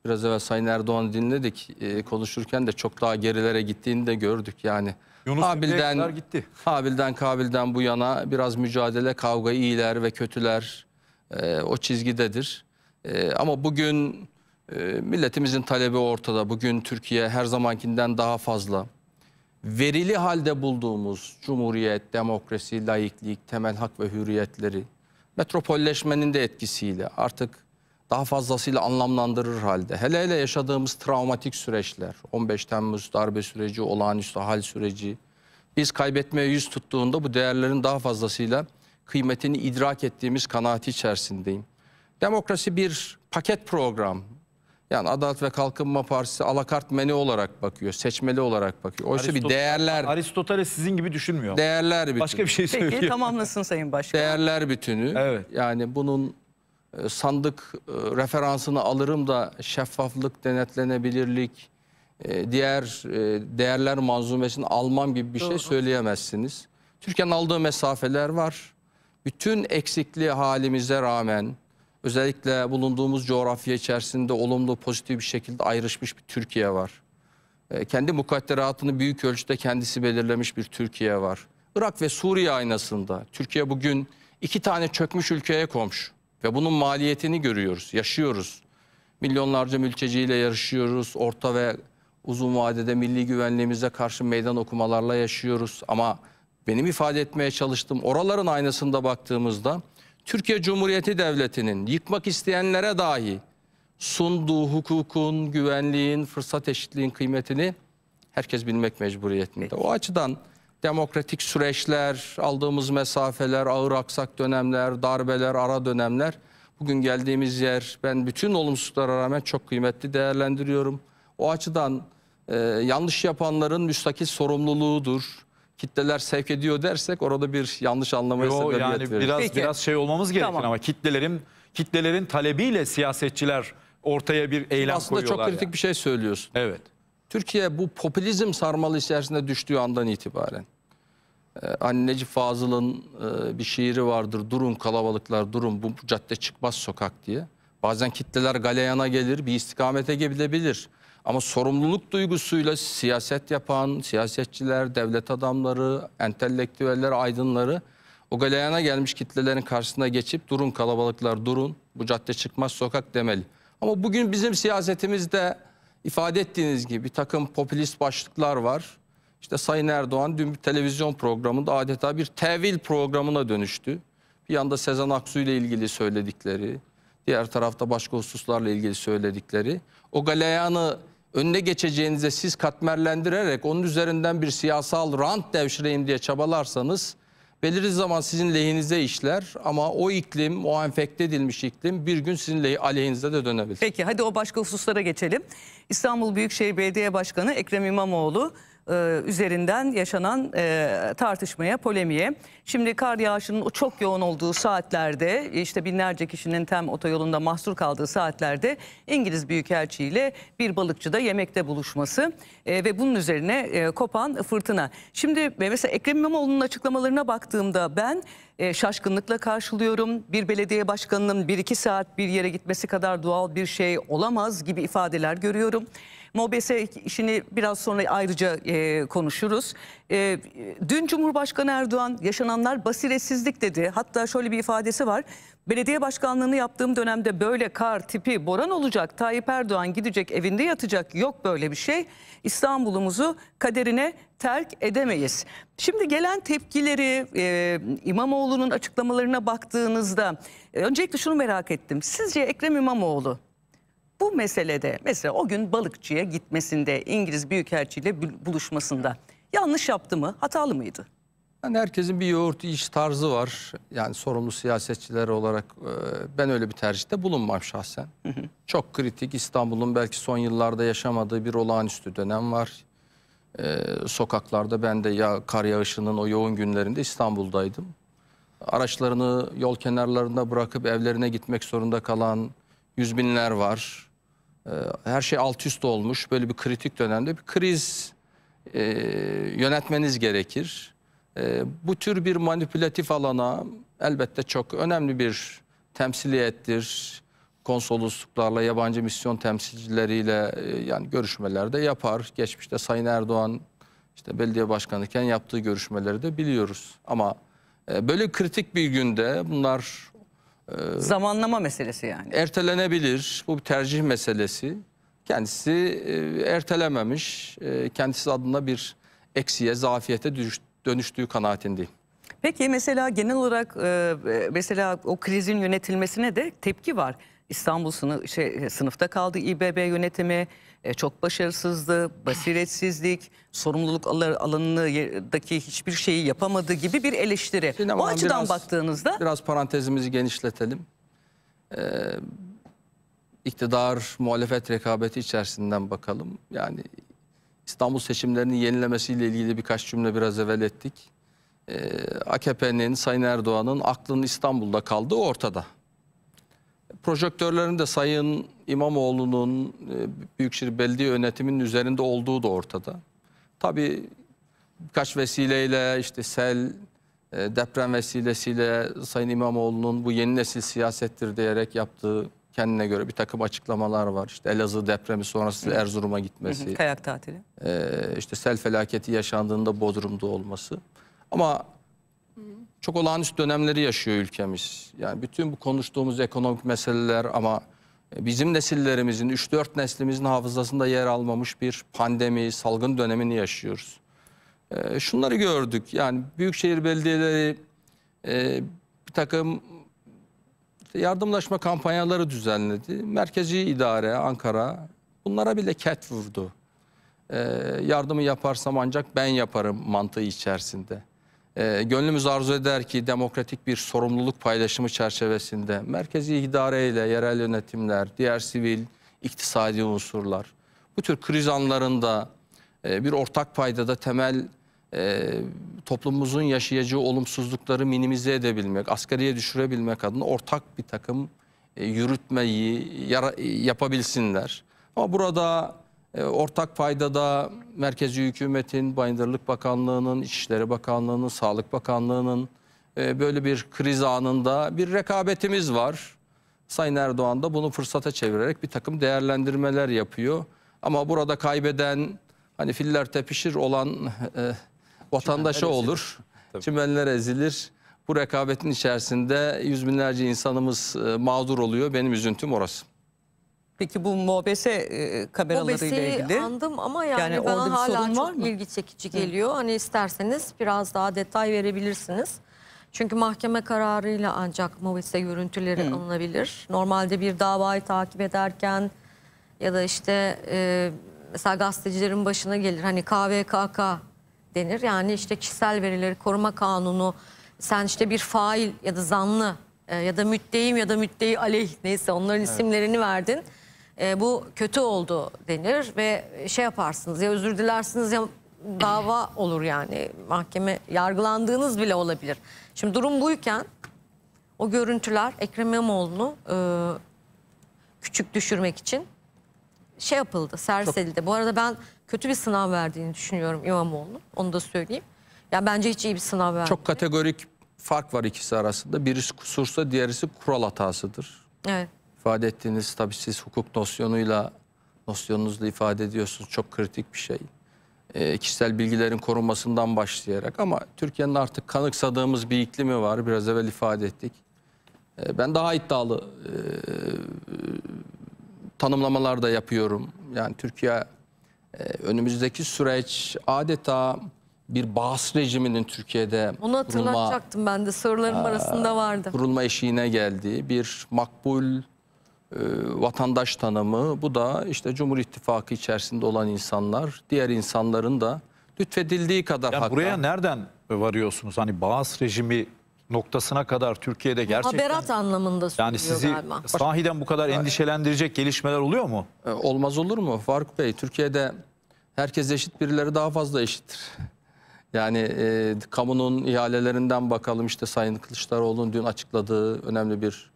biraz evvel Sayın Erdoğan dinledik. E, konuşurken de çok daha gerilere gittiğini de gördük yani. Yunus Habil'den, gitti. Habil'den Kabil'den bu yana biraz mücadele, kavga iyiler ve kötüler e, o çizgidedir. E, ama bugün e, milletimizin talebi ortada. Bugün Türkiye her zamankinden daha fazla verili halde bulduğumuz cumhuriyet, demokrasi, laiklik, temel hak ve hürriyetleri metropolleşmenin de etkisiyle artık daha fazlasıyla anlamlandırır halde. Hele hele yaşadığımız travmatik süreçler, 15 Temmuz darbe süreci, olağanüstü hal süreci, biz kaybetmeye yüz tuttuğunda bu değerlerin daha fazlasıyla kıymetini idrak ettiğimiz kanaati içerisindeyim. Demokrasi bir paket program, yani Adalet ve Kalkınma Partisi alakart menü olarak bakıyor, seçmeli olarak bakıyor. Oysa Aristot bir değerler... Aristoteles sizin gibi düşünmüyor. Değerler bütünü. Başka bir şey söylüyor. Peki tamamlasın Sayın Başkan. Değerler bütünü. Evet. Yani bunun e, sandık e, referansını alırım da şeffaflık, denetlenebilirlik, e, diğer değerler manzumesini almam gibi bir şey Doğru. şey söyleyemezsiniz. Türkiye'nin aldığı mesafeler var. Bütün eksikliği halimize rağmen Özellikle bulunduğumuz coğrafya içerisinde olumlu pozitif bir şekilde ayrışmış bir Türkiye var. E, kendi mukadderatını büyük ölçüde kendisi belirlemiş bir Türkiye var. Irak ve Suriye aynasında Türkiye bugün iki tane çökmüş ülkeye komşu ve bunun maliyetini görüyoruz, yaşıyoruz. Milyonlarca mülteciyle yarışıyoruz, orta ve uzun vadede milli güvenliğimize karşı meydan okumalarla yaşıyoruz. Ama benim ifade etmeye çalıştığım oraların aynasında baktığımızda Türkiye Cumhuriyeti Devleti'nin yıkmak isteyenlere dahi sunduğu hukukun, güvenliğin, fırsat eşitliğin kıymetini herkes bilmek mecburiyetinde. O açıdan demokratik süreçler, aldığımız mesafeler, ağır aksak dönemler, darbeler, ara dönemler bugün geldiğimiz yer ben bütün olumsuzluklara rağmen çok kıymetli değerlendiriyorum. O açıdan e, yanlış yapanların müstakil sorumluluğudur kitleler sevk ediyor dersek orada bir yanlış anlamaya Yo, sebebiyet yani Biraz, biraz şey olmamız gerekin tamam. ama kitlelerin kitlelerin talebiyle siyasetçiler ortaya bir eylem Aslında koyuyorlar. Aslında çok kritik yani. bir şey söylüyorsun. Evet. Türkiye bu popülizm sarmalı içerisinde düştüğü andan itibaren. Ee, hani Necip Fazıl'ın e, bir şiiri vardır. Durun kalabalıklar durun bu cadde çıkmaz sokak diye. Bazen kitleler galeyana gelir bir istikamete gidebilir. Ama sorumluluk duygusuyla siyaset yapan, siyasetçiler, devlet adamları, entelektüeller, aydınları o galeyana gelmiş kitlelerin karşısına geçip durun kalabalıklar durun bu cadde çıkmaz sokak demeli. Ama bugün bizim siyasetimizde ifade ettiğiniz gibi bir takım popülist başlıklar var. İşte Sayın Erdoğan dün bir televizyon programında adeta bir tevil programına dönüştü. Bir yanda Sezen Aksu ile ilgili söyledikleri, diğer tarafta başka hususlarla ilgili söyledikleri. O galeyanı önüne geçeceğinize siz katmerlendirerek onun üzerinden bir siyasal rant devşireyim diye çabalarsanız belirli zaman sizin lehinize işler ama o iklim, o enfekte edilmiş iklim bir gün sizin aleyhinize de dönebilir. Peki hadi o başka hususlara geçelim. İstanbul Büyükşehir Belediye Başkanı Ekrem İmamoğlu e, üzerinden yaşanan e, tartışmaya, polemiğe. Şimdi kar yağışının çok yoğun olduğu saatlerde işte binlerce kişinin tem otoyolunda mahsur kaldığı saatlerde İngiliz Büyükelçi ile bir balıkçıda yemekte buluşması e, ve bunun üzerine e, kopan fırtına. Şimdi e, mesela Ekrem İmamoğlu'nun açıklamalarına baktığımda ben e, şaşkınlıkla karşılıyorum. Bir belediye başkanının bir iki saat bir yere gitmesi kadar doğal bir şey olamaz gibi ifadeler görüyorum. MOBESE işini biraz sonra ayrıca e, konuşuruz. E, dün Cumhurbaşkanı Erdoğan yaşananlar basiretsizlik dedi. Hatta şöyle bir ifadesi var. Belediye başkanlığını yaptığım dönemde böyle kar tipi boran olacak. Tayyip Erdoğan gidecek evinde yatacak yok böyle bir şey. İstanbul'umuzu kaderine terk edemeyiz. Şimdi gelen tepkileri e, İmamoğlu'nun açıklamalarına baktığınızda e, öncelikle şunu merak ettim. Sizce Ekrem İmamoğlu bu meselede mesela o gün balıkçıya gitmesinde İngiliz Büyükelçiyle buluşmasında yanlış yaptı mı hatalı mıydı? Yani herkesin bir yoğurt iş tarzı var. Yani sorumlu siyasetçiler olarak e, ben öyle bir tercihte bulunmam şahsen. Hı hı. Çok kritik İstanbul'un belki son yıllarda yaşamadığı bir olağanüstü dönem var. E, sokaklarda ben de ya kar yağışının o yoğun günlerinde İstanbul'daydım. Araçlarını yol kenarlarında bırakıp evlerine gitmek zorunda kalan yüz binler var. Ee, her şey alt üst olmuş böyle bir kritik dönemde bir kriz e, yönetmeniz gerekir. E, bu tür bir manipülatif alana elbette çok önemli bir temsiliyettir. Konsolosluklarla, yabancı misyon temsilcileriyle e, yani görüşmelerde yapar. Geçmişte Sayın Erdoğan işte belediye başkanıken yaptığı görüşmeleri de biliyoruz. Ama e, böyle kritik bir günde bunlar Zamanlama meselesi yani. Ertelenebilir. Bu bir tercih meselesi. Kendisi e, ertelememiş. E, kendisi adına bir eksiye, zafiyete düş, dönüştüğü kanaatindeyim. Peki mesela genel olarak e, mesela o krizin yönetilmesine de tepki var. İstanbul sınıf, şey, sınıfta kaldı İBB yönetimi, e, çok başarısızdı, basiretsizlik, sorumluluk alanındaki hiçbir şeyi yapamadı gibi bir eleştiri. Şimdi o açıdan biraz, baktığınızda... Biraz parantezimizi genişletelim. Ee, iktidar, muhalefet rekabeti içerisinden bakalım. Yani İstanbul seçimlerini yenilemesiyle ilgili birkaç cümle biraz evvel ettik. Ee, AKP'nin, Sayın Erdoğan'ın aklının İstanbul'da kaldığı ortada projektörlerin de Sayın İmamoğlu'nun e, Büyükşehir Belediye Yönetimi'nin üzerinde olduğu da ortada. Tabii birkaç vesileyle işte sel, e, deprem vesilesiyle Sayın İmamoğlu'nun bu yeni nesil siyasettir diyerek yaptığı kendine göre bir takım açıklamalar var. İşte Elazığ depremi sonrası Erzurum'a gitmesi. kayak tatili. E, işte sel felaketi yaşandığında Bodrum'da olması. Ama çok olağanüstü dönemleri yaşıyor ülkemiz. Yani bütün bu konuştuğumuz ekonomik meseleler ama e, bizim nesillerimizin 3-4 neslimizin hafızasında yer almamış bir pandemi, salgın dönemini yaşıyoruz. E, şunları gördük. Yani büyükşehir belediyeleri e, bir takım yardımlaşma kampanyaları düzenledi. Merkezi idare Ankara bunlara bile ket vurdu. E, yardımı yaparsam ancak ben yaparım mantığı içerisinde. E, gönlümüz arzu eder ki demokratik bir sorumluluk paylaşımı çerçevesinde merkezi idare ile yerel yönetimler, diğer sivil, iktisadi unsurlar bu tür kriz anlarında e, bir ortak paydada temel e, toplumumuzun yaşayacağı olumsuzlukları minimize edebilmek, asgariye düşürebilmek adına ortak bir takım e, yürütmeyi yara, yapabilsinler. Ama burada ee, ortak faydada merkezi hükümetin, Bayındırlık Bakanlığı'nın, İçişleri Bakanlığı'nın, Sağlık Bakanlığı'nın e, böyle bir kriz anında bir rekabetimiz var. Sayın Erdoğan da bunu fırsata çevirerek bir takım değerlendirmeler yapıyor. Ama burada kaybeden hani filler tepişir olan e, vatandaşa Çimenler olur. Ezilir. Çimenler ezilir. Bu rekabetin içerisinde yüz binlerce insanımız e, mağdur oluyor. Benim üzüntüm orası. Peki bu MOBS e, kameralarıyla MOBS'yi ilgili? andım ama yani, Yani orada hala çok var ilgi çekici geliyor. Hani isterseniz biraz daha detay verebilirsiniz. Çünkü mahkeme kararıyla ancak mobese görüntüleri alınabilir. Normalde bir davayı takip ederken ya da işte e, mesela gazetecilerin başına gelir. Hani KVKK denir. Yani işte kişisel verileri koruma kanunu. Sen işte bir fail ya da zanlı e, ya da müddeyim ya da müddeyi aleyh neyse onların isimlerini verdin e, bu kötü oldu denir ve şey yaparsınız ya özür dilersiniz ya dava olur yani mahkeme yargılandığınız bile olabilir. Şimdi durum buyken o görüntüler Ekrem İmamoğlu'nu e, küçük düşürmek için şey yapıldı Serseli'de. Çok... Bu arada ben kötü bir sınav verdiğini düşünüyorum İmamoğlu'nun onu da söyleyeyim. Ya bence hiç iyi bir sınav vermedi. Çok kategorik fark var ikisi arasında. Birisi kusursa diğerisi kural hatasıdır. Evet ifade ettiğiniz tabii siz hukuk nosyonuyla nosyonunuzla ifade ediyorsunuz. Çok kritik bir şey. E, kişisel bilgilerin korunmasından başlayarak ama Türkiye'nin artık kanıksadığımız bir iklimi var. Biraz evvel ifade ettik. E, ben daha iddialı e, tanımlamalar da yapıyorum. Yani Türkiye e, önümüzdeki süreç adeta bir Baas rejiminin Türkiye'de Onu hatırlatacaktım kurulma, ben de sorularım e, arasında vardı. Kurulma eşiğine geldi bir makbul ee, vatandaş tanımı. Bu da işte Cumhur İttifakı içerisinde olan insanlar, diğer insanların da lütfedildiği kadar yani hatta. Buraya nereden varıyorsunuz? Hani Baas rejimi noktasına kadar Türkiye'de gerçekten... Haberat anlamında Yani sizi galiba. sahiden bu kadar endişelendirecek gelişmeler oluyor mu? Ee, olmaz olur mu Faruk Bey? Türkiye'de herkes eşit birileri daha fazla eşittir. Yani e, kamunun ihalelerinden bakalım işte Sayın Kılıçdaroğlu'nun dün açıkladığı önemli bir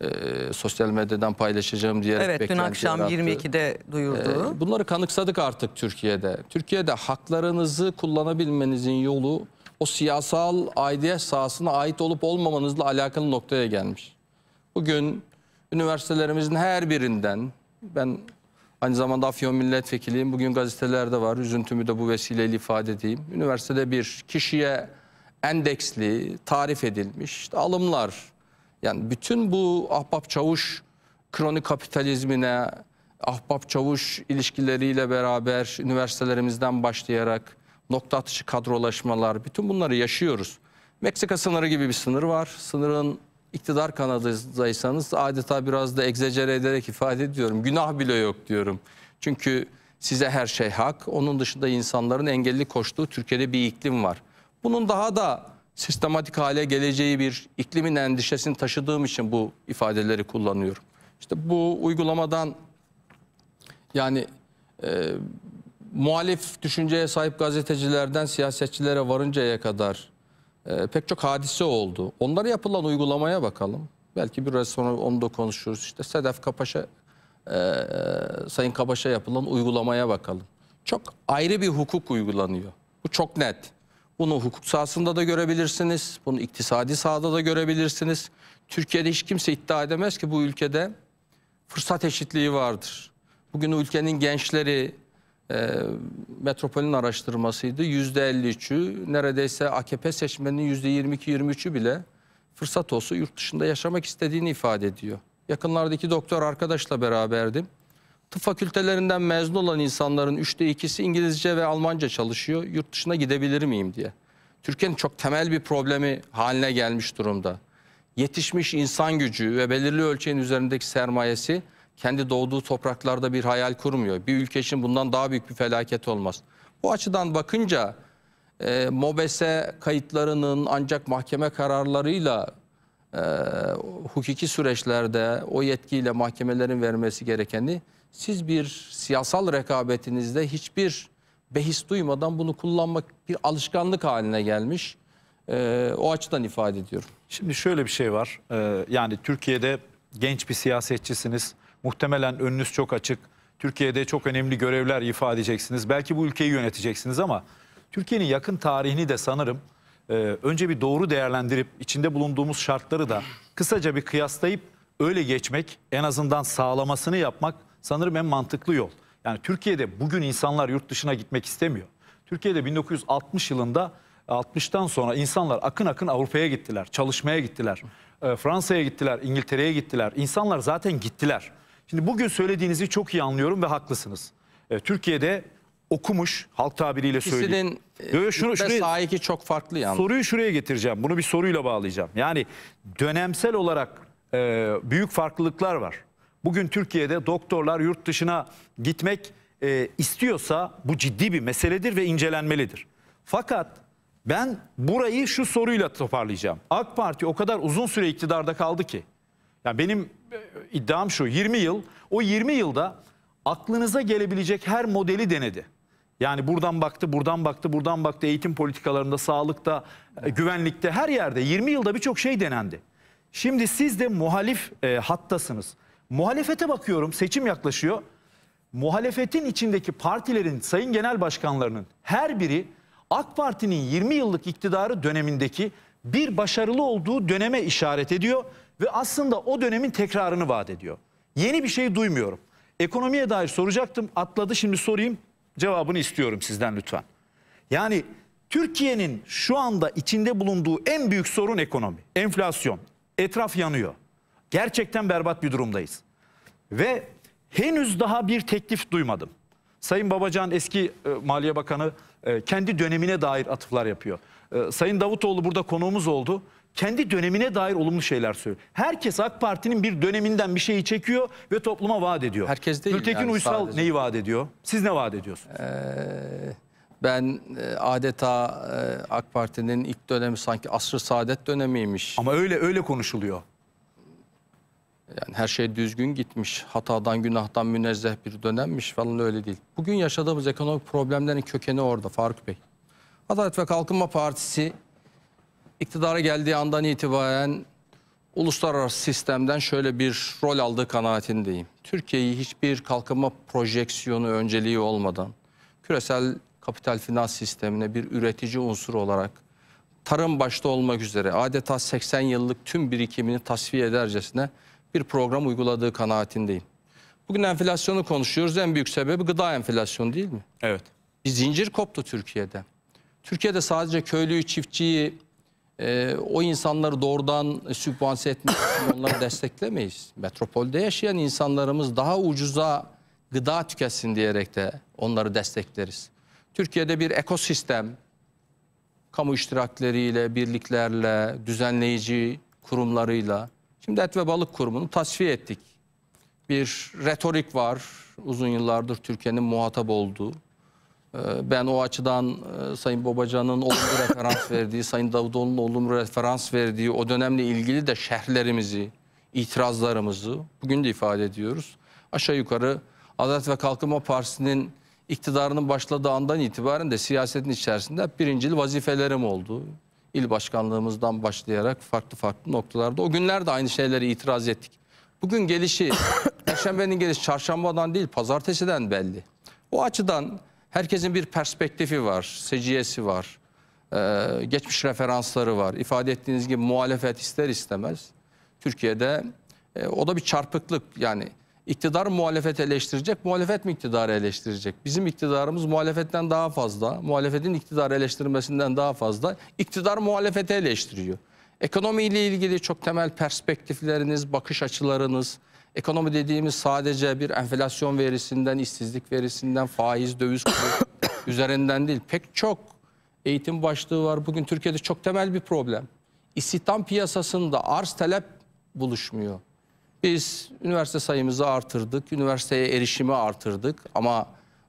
e, sosyal medyadan paylaşacağım diye Evet dün akşam yarattı. 22'de duyurdu. E, bunları kanıksadık artık Türkiye'de. Türkiye'de haklarınızı kullanabilmenizin yolu o siyasal aidiyet sahasına ait olup olmamanızla alakalı noktaya gelmiş. Bugün üniversitelerimizin her birinden ben aynı zamanda Afyon milletvekiliyim. Bugün gazetelerde var. Üzüntümü de bu vesileyle ifade edeyim. Üniversitede bir kişiye endeksli tarif edilmiş işte alımlar yani bütün bu ahbap çavuş kronik kapitalizmine, ahbap çavuş ilişkileriyle beraber üniversitelerimizden başlayarak nokta atışı kadrolaşmalar bütün bunları yaşıyoruz. Meksika sınırı gibi bir sınır var. Sınırın iktidar kanadındaysanız adeta biraz da egzecere ederek ifade ediyorum. Günah bile yok diyorum. Çünkü size her şey hak. Onun dışında insanların engelli koştuğu Türkiye'de bir iklim var. Bunun daha da sistematik hale geleceği bir iklimin endişesini taşıdığım için bu ifadeleri kullanıyorum. İşte bu uygulamadan yani e, muhalif düşünceye sahip gazetecilerden siyasetçilere varıncaya kadar e, pek çok hadise oldu. Onlara yapılan uygulamaya bakalım. Belki biraz sonra onu da konuşuruz. İşte Sedef Kapaş'a, e, e, Sayın Kapaş'a yapılan uygulamaya bakalım. Çok ayrı bir hukuk uygulanıyor. Bu çok net. Bunu hukuk sahasında da görebilirsiniz. Bunu iktisadi sahada da görebilirsiniz. Türkiye'de hiç kimse iddia edemez ki bu ülkede fırsat eşitliği vardır. Bugün ülkenin gençleri e, Metropol'ün araştırmasıydı. %53'ü neredeyse AKP seçmeninin %22-23'ü bile fırsat olsa yurt dışında yaşamak istediğini ifade ediyor. Yakınlardaki doktor arkadaşla beraberdim. Tıp fakültelerinden mezun olan insanların üçte ikisi İngilizce ve Almanca çalışıyor. Yurt dışına gidebilir miyim diye. Türkiye'nin çok temel bir problemi haline gelmiş durumda. Yetişmiş insan gücü ve belirli ölçeğin üzerindeki sermayesi kendi doğduğu topraklarda bir hayal kurmuyor. Bir ülke için bundan daha büyük bir felaket olmaz. Bu açıdan bakınca e, MOBESE kayıtlarının ancak mahkeme kararlarıyla e, hukuki süreçlerde o yetkiyle mahkemelerin vermesi gerekeni siz bir siyasal rekabetinizde hiçbir behis duymadan bunu kullanmak bir alışkanlık haline gelmiş. Ee, o açıdan ifade ediyorum. Şimdi şöyle bir şey var. Ee, yani Türkiye'de genç bir siyasetçisiniz. Muhtemelen önünüz çok açık. Türkiye'de çok önemli görevler ifade edeceksiniz. Belki bu ülkeyi yöneteceksiniz ama Türkiye'nin yakın tarihini de sanırım e, önce bir doğru değerlendirip içinde bulunduğumuz şartları da kısaca bir kıyaslayıp öyle geçmek en azından sağlamasını yapmak sanırım en mantıklı yol. Yani Türkiye'de bugün insanlar yurt dışına gitmek istemiyor. Türkiye'de 1960 yılında 60'tan sonra insanlar akın akın Avrupa'ya gittiler, çalışmaya gittiler. E, Fransa'ya gittiler, İngiltere'ye gittiler. İnsanlar zaten gittiler. Şimdi bugün söylediğinizi çok iyi anlıyorum ve haklısınız. E, Türkiye'de okumuş halk tabiriyle söyleyeyim. İkisinin e, şunu, şuraya, çok farklı yani. Soruyu şuraya getireceğim. Bunu bir soruyla bağlayacağım. Yani dönemsel olarak e, büyük farklılıklar var. Bugün Türkiye'de doktorlar yurt dışına gitmek e, istiyorsa bu ciddi bir meseledir ve incelenmelidir. Fakat ben burayı şu soruyla toparlayacağım. AK Parti o kadar uzun süre iktidarda kaldı ki. Yani benim e, iddiam şu 20 yıl o 20 yılda aklınıza gelebilecek her modeli denedi. Yani buradan baktı, buradan baktı, buradan baktı eğitim politikalarında, sağlıkta, e, güvenlikte her yerde 20 yılda birçok şey denendi. Şimdi siz de muhalif e, hattasınız. Muhalefete bakıyorum seçim yaklaşıyor. Muhalefetin içindeki partilerin sayın genel başkanlarının her biri AK Parti'nin 20 yıllık iktidarı dönemindeki bir başarılı olduğu döneme işaret ediyor ve aslında o dönemin tekrarını vaat ediyor. Yeni bir şey duymuyorum. Ekonomiye dair soracaktım atladı şimdi sorayım cevabını istiyorum sizden lütfen. Yani Türkiye'nin şu anda içinde bulunduğu en büyük sorun ekonomi, enflasyon, etraf yanıyor. Gerçekten berbat bir durumdayız. Ve henüz daha bir teklif duymadım. Sayın Babacan eski e, Maliye Bakanı e, kendi dönemine dair atıflar yapıyor. E, Sayın Davutoğlu burada konuğumuz oldu. Kendi dönemine dair olumlu şeyler söylüyor. Herkes AK Parti'nin bir döneminden bir şeyi çekiyor ve topluma vaat ediyor. Herkes değil Gültekin yani Uysal sadece. neyi vaat ediyor? Siz ne vaat ediyorsunuz? Ee, ben e, adeta e, AK Parti'nin ilk dönemi sanki asr saadet dönemiymiş. Ama öyle öyle konuşuluyor. Yani her şey düzgün gitmiş, hatadan, günahtan münezzeh bir dönemmiş falan öyle değil. Bugün yaşadığımız ekonomik problemlerin kökeni orada Faruk Bey. Adalet ve Kalkınma Partisi iktidara geldiği andan itibaren uluslararası sistemden şöyle bir rol aldığı kanaatindeyim. Türkiye'yi hiçbir kalkınma projeksiyonu önceliği olmadan küresel kapital finans sistemine bir üretici unsur olarak tarım başta olmak üzere adeta 80 yıllık tüm birikimini tasfiye edercesine bir program uyguladığı kanaatindeyim. Bugün enflasyonu konuşuyoruz. En büyük sebebi gıda enflasyonu değil mi? Evet. Bir zincir koptu Türkiye'de. Türkiye'de sadece köylüyü, çiftçiyi, e, o insanları doğrudan sübvanse etmek için onları desteklemeyiz. Metropolde yaşayan insanlarımız daha ucuza gıda tüketsin diyerek de onları destekleriz. Türkiye'de bir ekosistem, kamu iştirakleriyle, birliklerle, düzenleyici kurumlarıyla Şimdi Et ve Balık Kurumu'nu tasfiye ettik. Bir retorik var uzun yıllardır Türkiye'nin muhatap olduğu. Ee, ben o açıdan e, Sayın Babacan'ın olumlu referans verdiği, Sayın Davutoğlu'nun olumlu referans verdiği o dönemle ilgili de şerhlerimizi, itirazlarımızı bugün de ifade ediyoruz. Aşağı yukarı Adalet ve Kalkınma Partisi'nin iktidarının başladığı andan itibaren de siyasetin içerisinde birincil vazifelerim oldu il başkanlığımızdan başlayarak farklı farklı noktalarda o günler de aynı şeyleri itiraz ettik. Bugün gelişi Perşembenin gelişi çarşambadan değil pazartesiden belli. O açıdan herkesin bir perspektifi var, seciyesi var, ee, geçmiş referansları var. İfade ettiğiniz gibi muhalefet ister istemez Türkiye'de e, o da bir çarpıklık yani İktidar muhalefet eleştirecek, muhalefet mi iktidarı eleştirecek? Bizim iktidarımız muhalefetten daha fazla, muhalefetin iktidar eleştirmesinden daha fazla. İktidar muhalefete eleştiriyor. Ekonomiyle ilgili çok temel perspektifleriniz, bakış açılarınız, ekonomi dediğimiz sadece bir enflasyon verisinden, işsizlik verisinden, faiz, döviz üzerinden değil. Pek çok eğitim başlığı var. Bugün Türkiye'de çok temel bir problem. İstihdam piyasasında arz talep buluşmuyor. Biz üniversite sayımızı artırdık, üniversiteye erişimi artırdık ama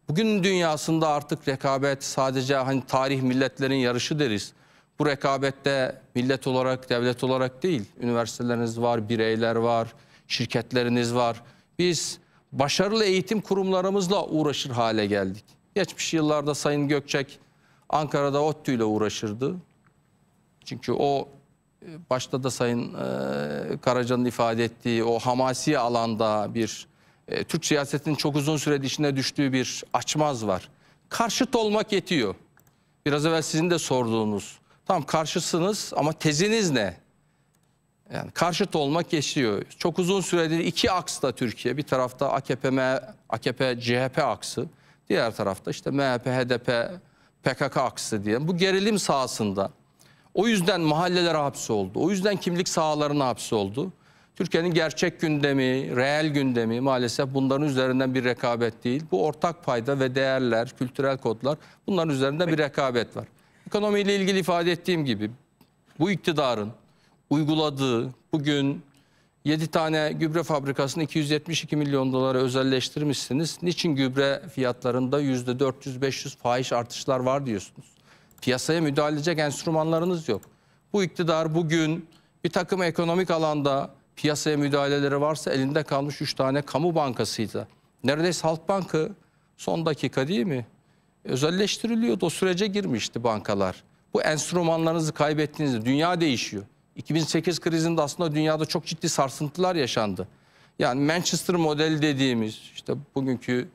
bugün dünyasında artık rekabet sadece hani tarih milletlerin yarışı deriz. Bu rekabette millet olarak, devlet olarak değil, üniversiteleriniz var, bireyler var, şirketleriniz var. Biz başarılı eğitim kurumlarımızla uğraşır hale geldik. Geçmiş yıllarda Sayın Gökçek Ankara'da ODTÜ ile uğraşırdı. Çünkü o başta da Sayın e, Karaca'nın ifade ettiği o hamasi alanda bir e, Türk siyasetinin çok uzun süre içine düştüğü bir açmaz var. Karşıt olmak yetiyor. Biraz evvel sizin de sorduğunuz. Tam karşısınız ama teziniz ne? Yani karşıt olmak geçiyor. Çok uzun süredir iki aksta Türkiye. Bir tarafta AKP, AKP CHP aksı. Diğer tarafta işte MHP, HDP, PKK aksı diye. Bu gerilim sahasında o yüzden mahallelere hapsoldu. O yüzden kimlik sahalarına hapsoldu. Türkiye'nin gerçek gündemi, reel gündemi maalesef bunların üzerinden bir rekabet değil. Bu ortak payda ve değerler, kültürel kodlar bunların üzerinden bir rekabet var. Ekonomiyle ilgili ifade ettiğim gibi bu iktidarın uyguladığı bugün 7 tane gübre fabrikasını 272 milyon dolara özelleştirmişsiniz. Niçin gübre fiyatlarında %400-500 fahiş artışlar var diyorsunuz? Piyasaya müdahale edecek enstrümanlarınız yok. Bu iktidar bugün bir takım ekonomik alanda piyasaya müdahaleleri varsa elinde kalmış 3 tane kamu bankasıydı. Neredeyse Halk Bankı son dakika değil mi? Özelleştiriliyordu. O sürece girmişti bankalar. Bu enstrümanlarınızı kaybettiğinizde dünya değişiyor. 2008 krizinde aslında dünyada çok ciddi sarsıntılar yaşandı. Yani Manchester model dediğimiz işte bugünkü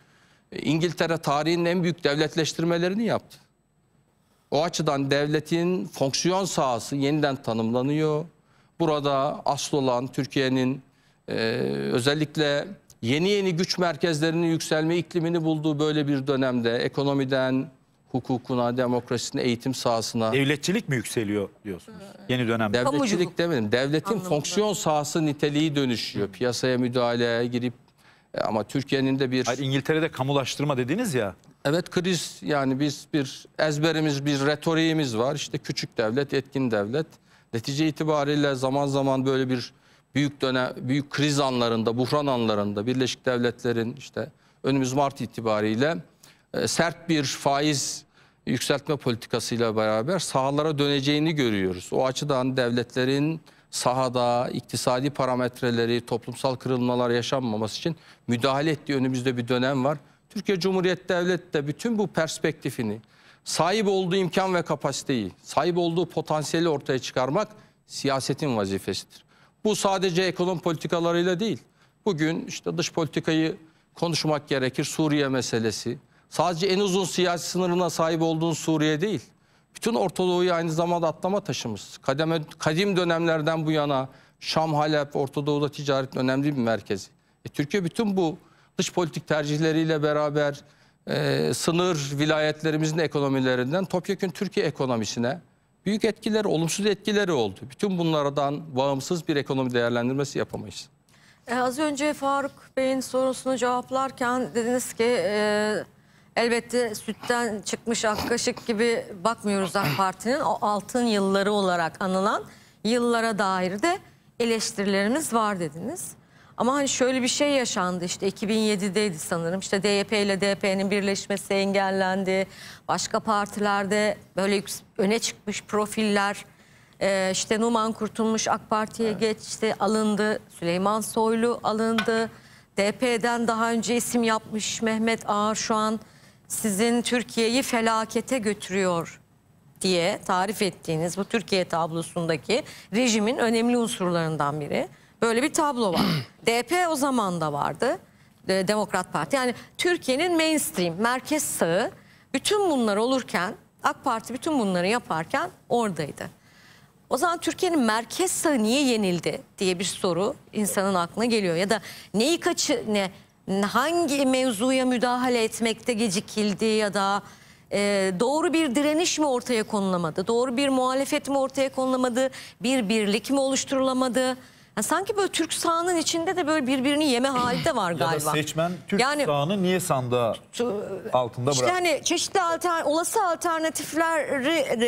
İngiltere tarihinin en büyük devletleştirmelerini yaptı. O açıdan devletin fonksiyon sahası yeniden tanımlanıyor. Burada asıl olan Türkiye'nin e, özellikle yeni yeni güç merkezlerinin yükselme iklimini bulduğu böyle bir dönemde ekonomiden hukukuna, demokrasisine, eğitim sahasına. Devletçilik mi yükseliyor diyorsunuz ee, yeni dönemde? Devletçilik demedim. Devletin Anladım. fonksiyon sahası niteliği dönüşüyor. Piyasaya müdahaleye girip e, ama Türkiye'nin de bir... Hayır, İngiltere'de kamulaştırma dediniz ya. Evet kriz yani biz bir ezberimiz bir retoriğimiz var. İşte küçük devlet, etkin devlet. Netice itibariyle zaman zaman böyle bir büyük dönem, büyük kriz anlarında, buhran anlarında Birleşik Devletler'in işte önümüz Mart itibariyle e, sert bir faiz yükseltme politikasıyla beraber sahalara döneceğini görüyoruz. O açıdan devletlerin sahada iktisadi parametreleri, toplumsal kırılmalar yaşanmaması için müdahale ettiği önümüzde bir dönem var. Türkiye Cumhuriyet Devleti de bütün bu perspektifini, sahip olduğu imkan ve kapasiteyi, sahip olduğu potansiyeli ortaya çıkarmak siyasetin vazifesidir. Bu sadece ekonomi politikalarıyla değil. Bugün işte dış politikayı konuşmak gerekir. Suriye meselesi. Sadece en uzun siyasi sınırına sahip olduğun Suriye değil. Bütün Orta Doğu'yu aynı zamanda atlama taşımız. Kademe, kadim dönemlerden bu yana Şam, Halep, Orta Doğu'da ticaretin önemli bir merkezi. E, Türkiye bütün bu dış politik tercihleriyle beraber e, sınır vilayetlerimizin ekonomilerinden topyekun Türkiye ekonomisine büyük etkileri, olumsuz etkileri oldu. Bütün bunlardan bağımsız bir ekonomi değerlendirmesi yapamayız. E, az önce Faruk Bey'in sorusunu cevaplarken dediniz ki e, elbette sütten çıkmış ak gibi bakmıyoruz AK Parti'nin o altın yılları olarak anılan yıllara dair de eleştirilerimiz var dediniz. Ama hani şöyle bir şey yaşandı işte 2007'deydi sanırım. işte DYP ile DP'nin birleşmesi engellendi. Başka partilerde böyle öne çıkmış profiller e, işte Numan Kurtulmuş AK Parti'ye evet. geçti, alındı. Süleyman Soylu alındı. DP'den daha önce isim yapmış Mehmet Ağar şu an sizin Türkiye'yi felakete götürüyor diye tarif ettiğiniz bu Türkiye tablosundaki rejimin önemli unsurlarından biri. Böyle bir tablo var. DP o zaman da vardı. E, Demokrat Parti. Yani Türkiye'nin mainstream, merkez sağı bütün bunlar olurken AK Parti bütün bunları yaparken oradaydı. O zaman Türkiye'nin merkez sağı niye yenildi diye bir soru insanın aklına geliyor. Ya da neyi kaçı ne hangi mevzuya müdahale etmekte gecikildi ya da e, doğru bir direniş mi ortaya konulamadı? Doğru bir muhalefet mi ortaya konulamadı? Bir birlik mi oluşturulamadı? Yani sanki böyle Türk sahanın içinde de böyle birbirini yeme hali de var galiba. Ya da seçmen Türk yani, sahanı niye sandığa altında işte bırak? hani çeşitli alter, olası alternatifleri e,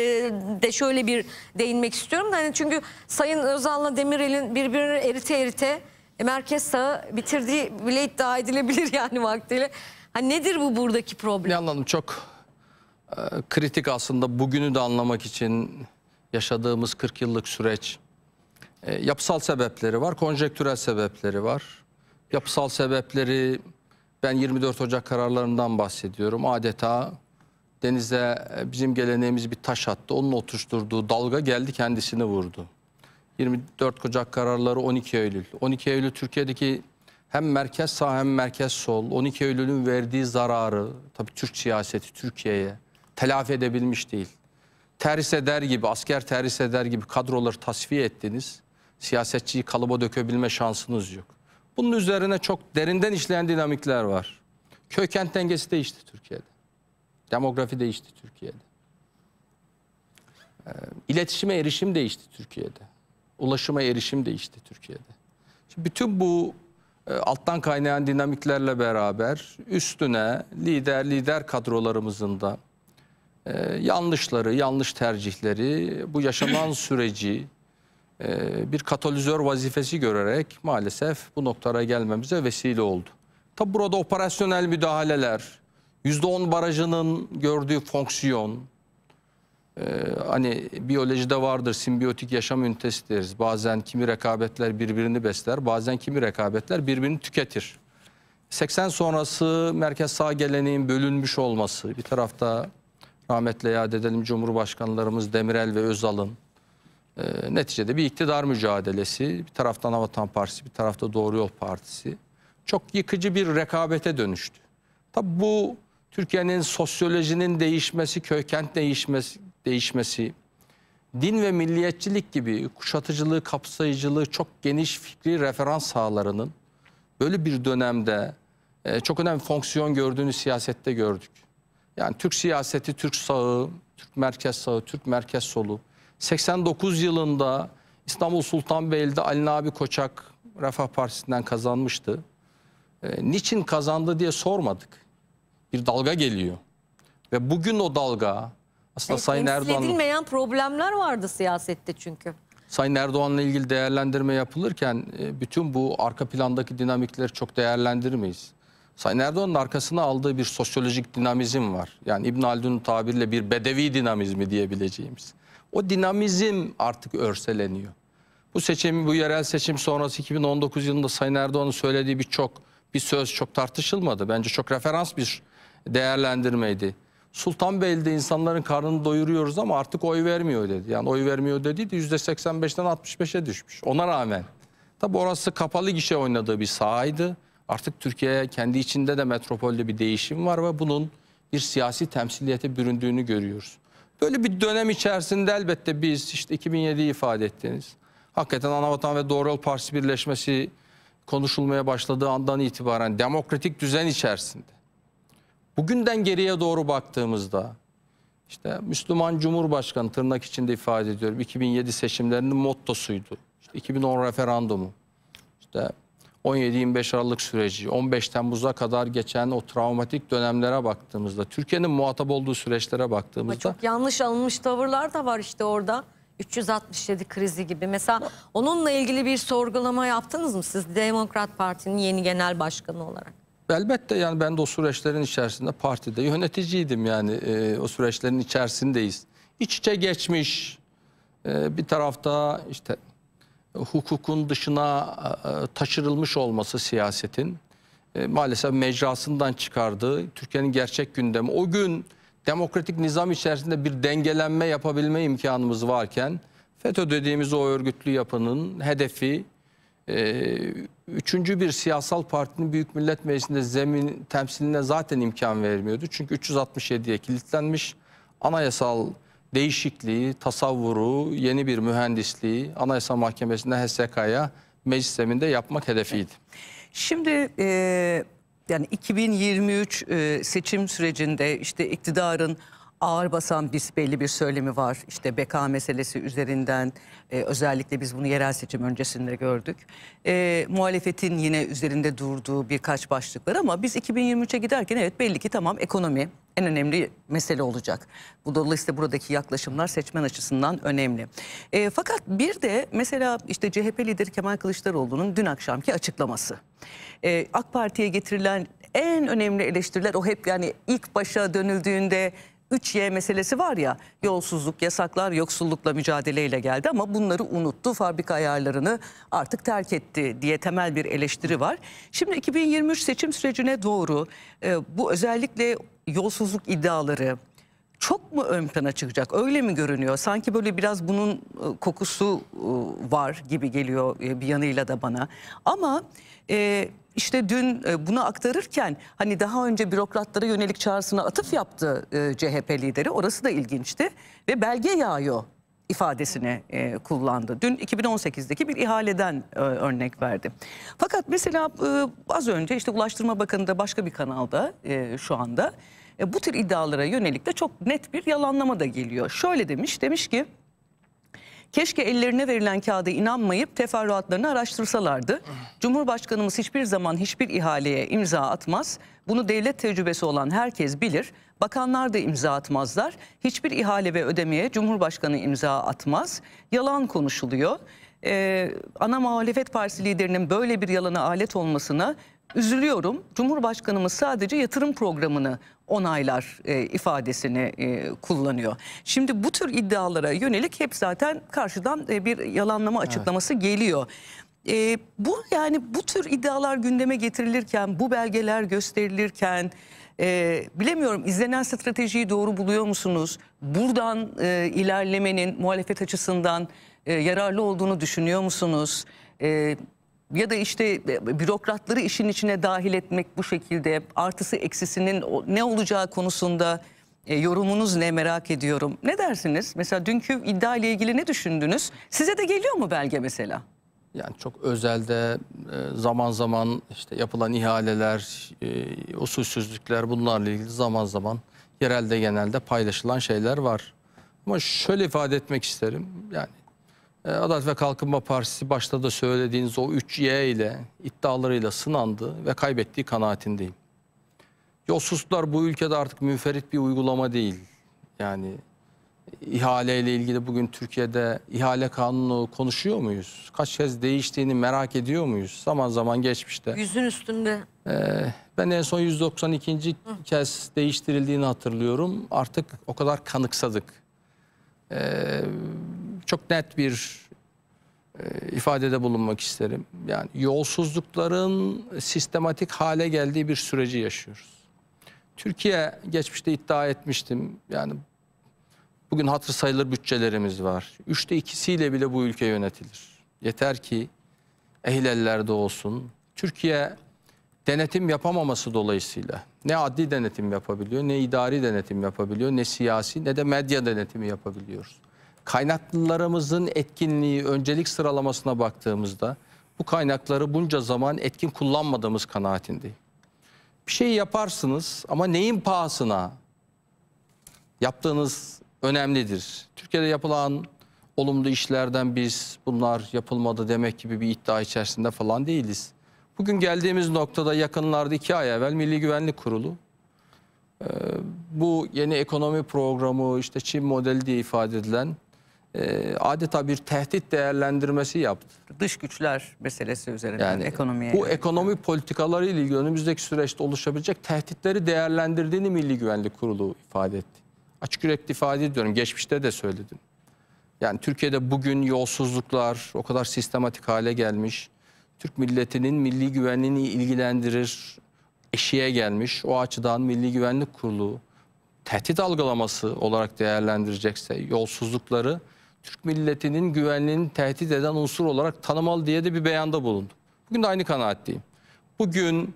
de şöyle bir değinmek istiyorum. Da hani çünkü Sayın Özal'la Demirel'in birbirini erite erite e, merkez sağı bitirdiği bile iddia edilebilir yani vaktiyle. Hani nedir bu buradaki problem? anladım çok e, kritik aslında bugünü de anlamak için yaşadığımız 40 yıllık süreç e, yapısal sebepleri var, konjektürel sebepleri var. Yapısal sebepleri ben 24 Ocak kararlarından bahsediyorum. Adeta denize e, bizim geleneğimiz bir taş attı. Onun oturuşturduğu dalga geldi kendisini vurdu. 24 Ocak kararları 12 Eylül. 12 Eylül Türkiye'deki hem merkez sağ hem merkez sol 12 Eylül'ün verdiği zararı tabii Türk siyaseti Türkiye'ye telafi edebilmiş değil. Terhis eder gibi asker terhis eder gibi kadroları tasfiye ettiniz siyasetçiyi kalıba dökebilme şansınız yok. Bunun üzerine çok derinden işleyen dinamikler var. Köy kent dengesi değişti Türkiye'de. Demografi değişti Türkiye'de. Ee, iletişime erişim değişti Türkiye'de. Ulaşıma erişim değişti Türkiye'de. Şimdi bütün bu e, alttan kaynayan dinamiklerle beraber üstüne lider lider kadrolarımızın da e, yanlışları, yanlış tercihleri, bu yaşanan süreci e, bir katalizör vazifesi görerek maalesef bu noktaya gelmemize vesile oldu. Tabi burada operasyonel müdahaleler, %10 barajının gördüğü fonksiyon, ee, hani biyolojide vardır simbiyotik yaşam ünitesi deriz. Bazen kimi rekabetler birbirini besler, bazen kimi rekabetler birbirini tüketir. 80 sonrası merkez sağ geleneğin bölünmüş olması, bir tarafta rahmetle yad edelim Cumhurbaşkanlarımız Demirel ve Özal'ın, e, neticede bir iktidar mücadelesi, bir taraftan Avatan Partisi, bir tarafta Doğru Yol Partisi çok yıkıcı bir rekabete dönüştü. Tabi bu Türkiye'nin sosyolojinin değişmesi, köykent değişmesi, değişmesi, din ve milliyetçilik gibi kuşatıcılığı, kapsayıcılığı çok geniş fikri referans sahalarının böyle bir dönemde e, çok önemli fonksiyon gördüğünü siyasette gördük. Yani Türk siyaseti, Türk sağı, Türk merkez sağı, Türk merkez solu, 89 yılında İstanbul Sultanbeyli'de Ali Nabi Koçak Refah Partisi'nden kazanmıştı. E, niçin kazandı diye sormadık. Bir dalga geliyor. Ve bugün o dalga aslında e, Sayın Erdoğan'ın... edilmeyen problemler vardı siyasette çünkü. Sayın Erdoğan'la ilgili değerlendirme yapılırken e, bütün bu arka plandaki dinamikleri çok değerlendirmeyiz. Sayın Erdoğan'ın arkasına aldığı bir sosyolojik dinamizm var. Yani İbn Haldun'un tabiriyle bir bedevi dinamizmi diyebileceğimiz. O dinamizm artık örseleniyor. Bu seçim, bu yerel seçim sonrası 2019 yılında Sayın Erdoğan'ın söylediği bir çok bir söz çok tartışılmadı. Bence çok referans bir değerlendirmeydi. Sultanbeyli'de insanların karnını doyuruyoruz ama artık oy vermiyor dedi. Yani oy vermiyor dedi de %85'den 65'e düşmüş. Ona rağmen. Tabi orası kapalı gişe oynadığı bir sahaydı. Artık Türkiye kendi içinde de metropolde bir değişim var ve bunun bir siyasi temsiliyete büründüğünü görüyoruz. Böyle bir dönem içerisinde elbette biz işte 2007'yi ifade ettiniz. Hakikaten Anavatan ve Doğru Yol Partisi Birleşmesi konuşulmaya başladığı andan itibaren demokratik düzen içerisinde. Bugünden geriye doğru baktığımızda işte Müslüman Cumhurbaşkanı tırnak içinde ifade ediyorum 2007 seçimlerinin mottosuydu. İşte 2010 referandumu. İşte 17-25 Aralık süreci, 15 Temmuz'a kadar geçen o travmatik dönemlere baktığımızda, Türkiye'nin muhatap olduğu süreçlere baktığımızda... Ama çok yanlış alınmış tavırlar da var işte orada. 367 krizi gibi. Mesela onunla ilgili bir sorgulama yaptınız mı siz Demokrat Parti'nin yeni genel başkanı olarak? Elbette yani ben de o süreçlerin içerisinde partide yöneticiydim yani e, o süreçlerin içerisindeyiz. İç içe geçmiş e, bir tarafta işte hukukun dışına e, e, taşırılmış olması siyasetin e, maalesef mecrasından çıkardığı Türkiye'nin gerçek gündemi. O gün demokratik nizam içerisinde bir dengelenme yapabilme imkanımız varken FETÖ dediğimiz o örgütlü yapının hedefi üçüncü bir siyasal partinin Büyük Millet Meclisi'nde zemin temsiline zaten imkan vermiyordu. Çünkü 367'ye kilitlenmiş anayasal değişikliği, tasavvuru, yeni bir mühendisliği Anayasa Mahkemesi'nde HSK'ya meclis zeminde yapmak hedefiydi. Şimdi e, yani 2023 e, seçim sürecinde işte iktidarın ağır basan bir belli bir söylemi var. İşte beka meselesi üzerinden e, özellikle biz bunu yerel seçim öncesinde gördük. E, muhalefetin yine üzerinde durduğu birkaç başlık var ama biz 2023'e giderken evet belli ki tamam ekonomi en önemli mesele olacak. Bu dolayısıyla buradaki yaklaşımlar seçmen açısından önemli. E, fakat bir de mesela işte CHP lideri Kemal Kılıçdaroğlu'nun dün akşamki açıklaması. E, AK Parti'ye getirilen en önemli eleştiriler o hep yani ilk başa dönüldüğünde 3Y meselesi var ya yolsuzluk, yasaklar, yoksullukla mücadeleyle geldi ama bunları unuttu. Fabrika ayarlarını artık terk etti diye temel bir eleştiri var. Şimdi 2023 seçim sürecine doğru e, bu özellikle yolsuzluk iddiaları çok mu ön plana çıkacak? Öyle mi görünüyor? Sanki böyle biraz bunun e, kokusu e, var gibi geliyor e, bir yanıyla da bana. Ama e, işte dün e, bunu aktarırken hani daha önce bürokratlara yönelik çağrısına atıf yaptı e, CHP lideri. Orası da ilginçti ve belge yağıyor ifadesini e, kullandı. Dün 2018'deki bir ihaleden örnek verdi. Fakat mesela az önce işte Ulaştırma Bakanı da başka bir kanalda şu anda bu tür iddialara yönelik de çok net bir yalanlama da geliyor. Şöyle demiş, demiş ki Keşke ellerine verilen kağıda inanmayıp teferruatlarını araştırsalardı. Cumhurbaşkanımız hiçbir zaman hiçbir ihaleye imza atmaz. Bunu devlet tecrübesi olan herkes bilir. Bakanlar da imza atmazlar. Hiçbir ihale ve ödemeye Cumhurbaşkanı imza atmaz. Yalan konuşuluyor. Ee, ana muhalefet partisi liderinin böyle bir yalana alet olmasına üzülüyorum. Cumhurbaşkanımız sadece yatırım programını onaylar e, ifadesini e, kullanıyor. Şimdi bu tür iddialara yönelik hep zaten karşıdan e, bir yalanlama açıklaması evet. geliyor. E, bu yani bu tür iddialar gündeme getirilirken, bu belgeler gösterilirken e, bilemiyorum izlenen stratejiyi doğru buluyor musunuz? Buradan e, ilerlemenin muhalefet açısından e, yararlı olduğunu düşünüyor musunuz? E, ya da işte e, bürokratları işin içine dahil etmek bu şekilde artısı eksisinin ne olacağı konusunda e, yorumunuz ne merak ediyorum. Ne dersiniz? Mesela dünkü iddia ile ilgili ne düşündünüz? Size de geliyor mu belge mesela? Yani çok özelde e, zaman zaman işte yapılan ihaleler, e, usulsüzlükler bunlarla ilgili zaman zaman yerelde genelde paylaşılan şeyler var. Ama şöyle ifade etmek isterim. Yani e, Adalet ve Kalkınma Partisi başta da söylediğiniz o 3Y ile iddialarıyla sınandı ve kaybettiği kanaatindeyim. Yolsuzluklar bu ülkede artık müferit bir uygulama değil. Yani ihale ile ilgili bugün Türkiye'de ihale kanunu konuşuyor muyuz? Kaç kez değiştiğini merak ediyor muyuz? Zaman zaman geçmişte. Yüzün üstünde. Ee, ben en son 192. Hı. kez değiştirildiğini hatırlıyorum. Artık o kadar kanıksadık. Ee, çok net bir e, ifadede bulunmak isterim. Yani yolsuzlukların sistematik hale geldiği bir süreci yaşıyoruz. Türkiye geçmişte iddia etmiştim. Yani bugün hatır sayılır bütçelerimiz var. Üçte ikisiyle bile bu ülke yönetilir. Yeter ki ehil ellerde olsun. Türkiye denetim yapamaması dolayısıyla ne adli denetim yapabiliyor, ne idari denetim yapabiliyor, ne siyasi ne de medya denetimi yapabiliyoruz kaynaklarımızın etkinliği öncelik sıralamasına baktığımızda bu kaynakları bunca zaman etkin kullanmadığımız kanaatindeyim. Bir şey yaparsınız ama neyin pahasına yaptığınız önemlidir. Türkiye'de yapılan olumlu işlerden biz bunlar yapılmadı demek gibi bir iddia içerisinde falan değiliz. Bugün geldiğimiz noktada yakınlarda iki ay evvel Milli Güvenlik Kurulu e, bu yeni ekonomi programı işte Çin modeli diye ifade edilen e, adeta bir tehdit değerlendirmesi yaptı. Dış güçler meselesi üzerinden yani, ekonomiye. Bu ekonomi politikaları ile ilgili önümüzdeki süreçte oluşabilecek tehditleri değerlendirdiğini Milli Güvenlik Kurulu ifade etti. Açık yürekli ifade ediyorum. Geçmişte de söyledim. Yani Türkiye'de bugün yolsuzluklar o kadar sistematik hale gelmiş. Türk milletinin milli güvenliğini ilgilendirir eşiğe gelmiş. O açıdan Milli Güvenlik Kurulu tehdit algılaması olarak değerlendirecekse yolsuzlukları Türk milletinin güvenliğini tehdit eden unsur olarak tanımalı diye de bir beyanda bulundu. Bugün de aynı kanaatteyim. Bugün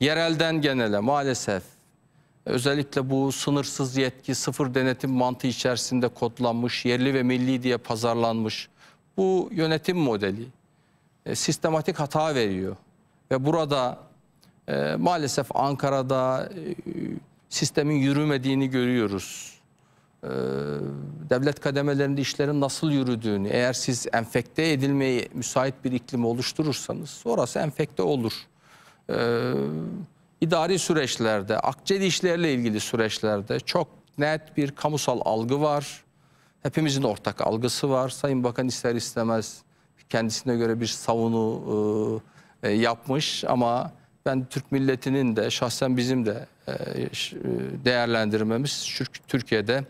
yerelden genele maalesef özellikle bu sınırsız yetki, sıfır denetim mantığı içerisinde kodlanmış, yerli ve milli diye pazarlanmış bu yönetim modeli e, sistematik hata veriyor. Ve burada e, maalesef Ankara'da e, sistemin yürümediğini görüyoruz. Ee, devlet kademelerinde işlerin nasıl yürüdüğünü, eğer siz enfekte edilmeyi müsait bir iklim oluşturursanız sonrası enfekte olur. Ee, idari süreçlerde, akçeli işlerle ilgili süreçlerde çok net bir kamusal algı var. Hepimizin ortak algısı var. Sayın Bakan ister istemez kendisine göre bir savunu e, e yapmış ama ben Türk milletinin de şahsen bizim de e, e değerlendirmemiz Türkiye'de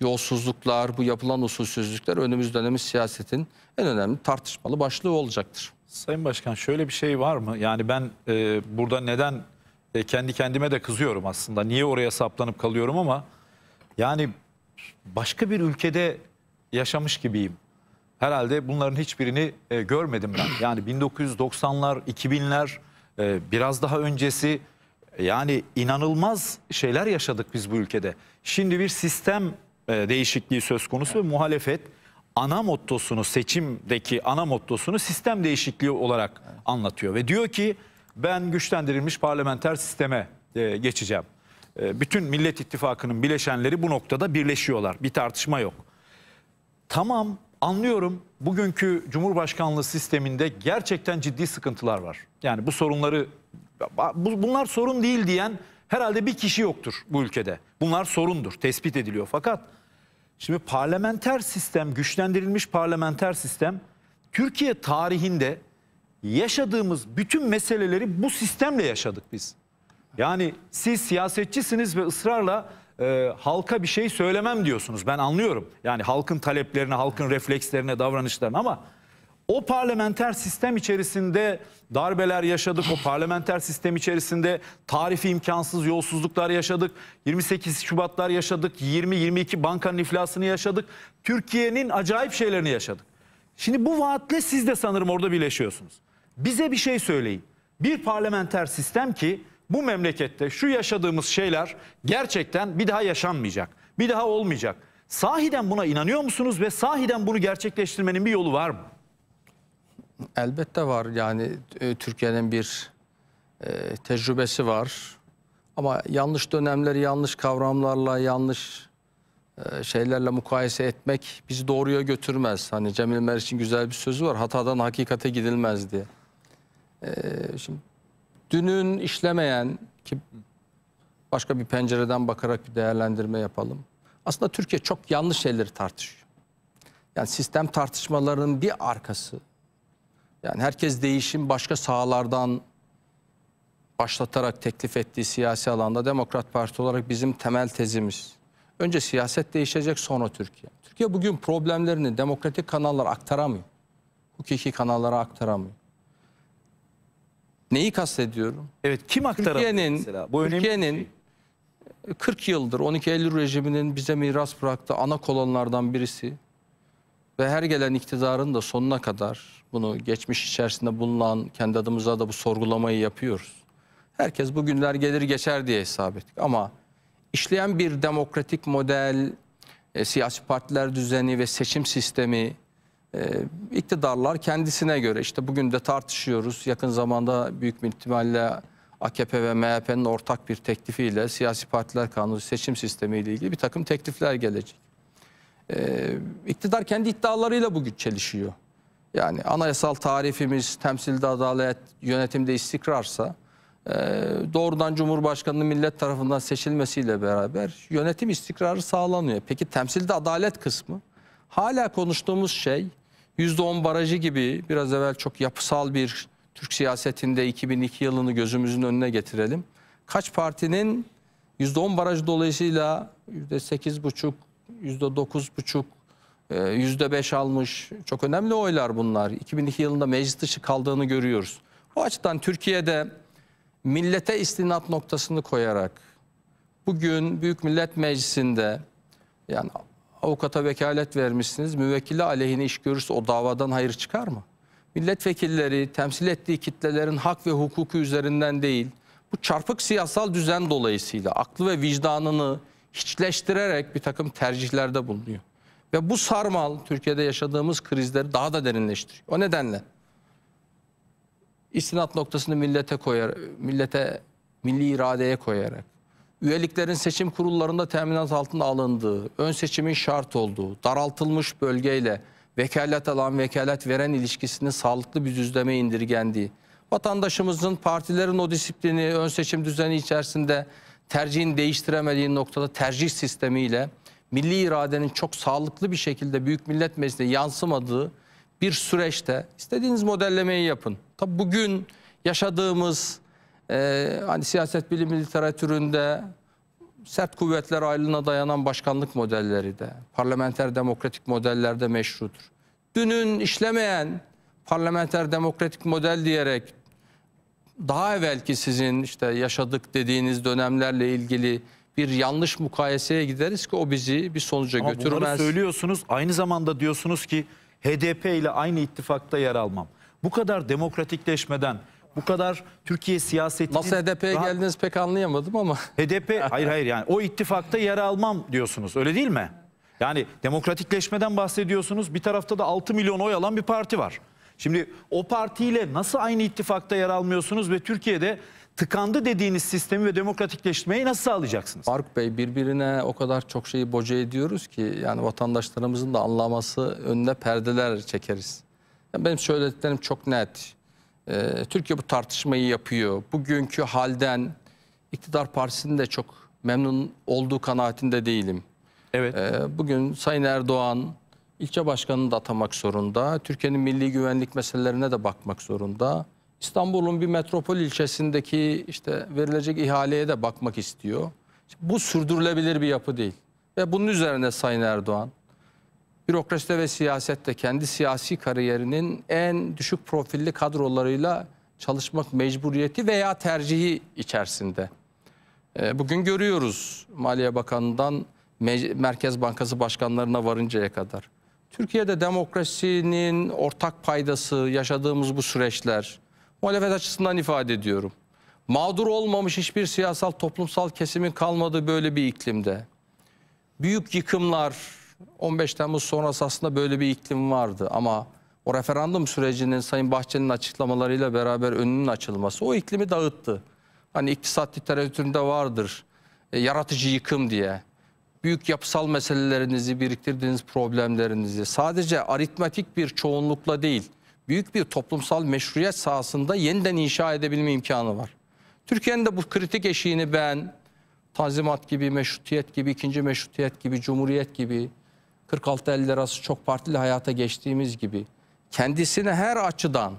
yolsuzluklar, bu yapılan usulsüzlükler önümüz dönemi siyasetin en önemli tartışmalı başlığı olacaktır. Sayın Başkan şöyle bir şey var mı? Yani ben e, burada neden e, kendi kendime de kızıyorum aslında. Niye oraya saplanıp kalıyorum ama yani başka bir ülkede yaşamış gibiyim. Herhalde bunların hiçbirini e, görmedim ben. Yani 1990'lar, 2000'ler, e, biraz daha öncesi e, yani inanılmaz şeyler yaşadık biz bu ülkede. Şimdi bir sistem e, değişikliği söz konusu evet. ve muhalefet ana mottosunu seçimdeki ana mottosunu sistem değişikliği olarak evet. anlatıyor ve diyor ki ben güçlendirilmiş parlamenter sisteme e, geçeceğim. E, bütün Millet İttifakı'nın bileşenleri bu noktada birleşiyorlar. Bir tartışma yok. Tamam anlıyorum bugünkü Cumhurbaşkanlığı sisteminde gerçekten ciddi sıkıntılar var. Yani bu sorunları bu, bunlar sorun değil diyen herhalde bir kişi yoktur bu ülkede. Bunlar sorundur tespit ediliyor fakat Şimdi parlamenter sistem, güçlendirilmiş parlamenter sistem Türkiye tarihinde yaşadığımız bütün meseleleri bu sistemle yaşadık biz. Yani siz siyasetçisiniz ve ısrarla e, halka bir şey söylemem diyorsunuz. Ben anlıyorum. Yani halkın taleplerine, halkın reflekslerine, davranışlarına ama o parlamenter sistem içerisinde darbeler yaşadık. O parlamenter sistem içerisinde tarifi imkansız yolsuzluklar yaşadık. 28 Şubatlar yaşadık. 20-22 bankanın iflasını yaşadık. Türkiye'nin acayip şeylerini yaşadık. Şimdi bu vaatle siz de sanırım orada birleşiyorsunuz. Bize bir şey söyleyin. Bir parlamenter sistem ki bu memlekette şu yaşadığımız şeyler gerçekten bir daha yaşanmayacak. Bir daha olmayacak. Sahiden buna inanıyor musunuz ve sahiden bunu gerçekleştirmenin bir yolu var mı? Elbette var yani e, Türkiye'nin bir e, tecrübesi var. Ama yanlış dönemleri yanlış kavramlarla, yanlış e, şeylerle mukayese etmek bizi doğruya götürmez. Hani Cemil Meriç'in güzel bir sözü var, hatadan hakikate gidilmez diye. E, şimdi dünün işlemeyen ki başka bir pencereden bakarak bir değerlendirme yapalım. Aslında Türkiye çok yanlış şeyleri tartışıyor. Yani sistem tartışmalarının bir arkası yani herkes değişim başka sahalardan başlatarak teklif ettiği siyasi alanda Demokrat Parti olarak bizim temel tezimiz. Önce siyaset değişecek sonra Türkiye. Türkiye bugün problemlerini demokratik kanallar aktaramıyor. Hukuki kanallara aktaramıyor. Neyi kastediyorum? Evet kim aktaramıyor Türkiye'nin, Türkiye'nin şey. 40 yıldır 12 Eylül rejiminin bize miras bıraktığı ana kolonlardan birisi ve her gelen iktidarın da sonuna kadar bunu geçmiş içerisinde bulunan kendi adımıza da bu sorgulamayı yapıyoruz. Herkes bu günler gelir geçer diye hesap ettik ama işleyen bir demokratik model, e, siyasi partiler düzeni ve seçim sistemi e, iktidarlar kendisine göre işte bugün de tartışıyoruz. Yakın zamanda büyük bir ihtimalle AKP ve MHP'nin ortak bir teklifiyle siyasi partiler kanunu seçim sistemi ile ilgili bir takım teklifler gelecek. E, iktidar kendi iddialarıyla bugün çelişiyor yani anayasal tarifimiz temsilde adalet, yönetimde istikrarsa e, doğrudan Cumhurbaşkanı'nın millet tarafından seçilmesiyle beraber yönetim istikrarı sağlanıyor. Peki temsilde adalet kısmı? Hala konuştuğumuz şey %10 barajı gibi biraz evvel çok yapısal bir Türk siyasetinde 2002 yılını gözümüzün önüne getirelim. Kaç partinin %10 baraj dolayısıyla %8,5, %9,5 ee, yüzde beş almış. Çok önemli oylar bunlar. 2002 yılında meclis dışı kaldığını görüyoruz. O açıdan Türkiye'de millete istinat noktasını koyarak bugün Büyük Millet Meclisi'nde yani avukata vekalet vermişsiniz. Müvekkili aleyhine iş görürse o davadan hayır çıkar mı? Milletvekilleri temsil ettiği kitlelerin hak ve hukuku üzerinden değil, bu çarpık siyasal düzen dolayısıyla aklı ve vicdanını hiçleştirerek bir takım tercihlerde bulunuyor. Ve bu sarmal Türkiye'de yaşadığımız krizleri daha da derinleştiriyor. O nedenle istinat noktasını millete koyar, millete milli iradeye koyarak üyeliklerin seçim kurullarında teminat altına alındığı, ön seçimin şart olduğu, daraltılmış bölgeyle vekalet alan vekalet veren ilişkisini sağlıklı bir düzleme indirgendiği, vatandaşımızın partilerin o disiplini ön seçim düzeni içerisinde tercihin değiştiremediği noktada tercih sistemiyle milli iradenin çok sağlıklı bir şekilde Büyük Millet Meclisi'ne yansımadığı bir süreçte istediğiniz modellemeyi yapın. Tabi bugün yaşadığımız e, hani siyaset bilimi literatüründe sert kuvvetler ayrılığına dayanan başkanlık modelleri de parlamenter demokratik modellerde meşrudur. Dünün işlemeyen parlamenter demokratik model diyerek daha evvelki sizin işte yaşadık dediğiniz dönemlerle ilgili bir yanlış mukayeseye gideriz ki o bizi bir sonuca Ama götürmez. Bunları söylüyorsunuz aynı zamanda diyorsunuz ki HDP ile aynı ittifakta yer almam. Bu kadar demokratikleşmeden bu kadar Türkiye siyasetinin... Nasıl HDP'ye rahat... geldiniz pek anlayamadım ama. HDP hayır hayır yani o ittifakta yer almam diyorsunuz öyle değil mi? Yani demokratikleşmeden bahsediyorsunuz bir tarafta da 6 milyon oy alan bir parti var. Şimdi o partiyle nasıl aynı ittifakta yer almıyorsunuz ve Türkiye'de tıkandı dediğiniz sistemi ve demokratikleşmeyi nasıl sağlayacaksınız? Faruk Bey birbirine o kadar çok şeyi boca ediyoruz ki yani vatandaşlarımızın da anlaması önüne perdeler çekeriz. Yani benim söylediklerim çok net. Ee, Türkiye bu tartışmayı yapıyor. Bugünkü halden iktidar partisinin de çok memnun olduğu kanaatinde değilim. Evet. Ee, bugün Sayın Erdoğan ilçe başkanını da atamak zorunda. Türkiye'nin milli güvenlik meselelerine de bakmak zorunda. İstanbul'un bir metropol ilçesindeki işte verilecek ihaleye de bakmak istiyor. Bu sürdürülebilir bir yapı değil. Ve bunun üzerine Sayın Erdoğan bürokraside ve siyasette kendi siyasi kariyerinin en düşük profilli kadrolarıyla çalışmak mecburiyeti veya tercihi içerisinde. Ee, bugün görüyoruz Maliye Bakanı'ndan Merkez Bankası başkanlarına varıncaya kadar. Türkiye'de demokrasinin ortak paydası, yaşadığımız bu süreçler, muhalefet açısından ifade ediyorum. Mağdur olmamış hiçbir siyasal toplumsal kesimin kalmadığı böyle bir iklimde. Büyük yıkımlar 15 Temmuz sonrası aslında böyle bir iklim vardı ama o referandum sürecinin Sayın Bahçeli'nin açıklamalarıyla beraber önünün açılması o iklimi dağıttı. Hani iktisat literatüründe vardır e, yaratıcı yıkım diye. Büyük yapısal meselelerinizi, biriktirdiğiniz problemlerinizi sadece aritmetik bir çoğunlukla değil büyük bir toplumsal meşruiyet sahasında yeniden inşa edebilme imkanı var. Türkiye'nin de bu kritik eşiğini ben Tanzimat gibi, Meşrutiyet gibi, ikinci Meşrutiyet gibi, Cumhuriyet gibi, 46-50 arası çok partili hayata geçtiğimiz gibi kendisini her açıdan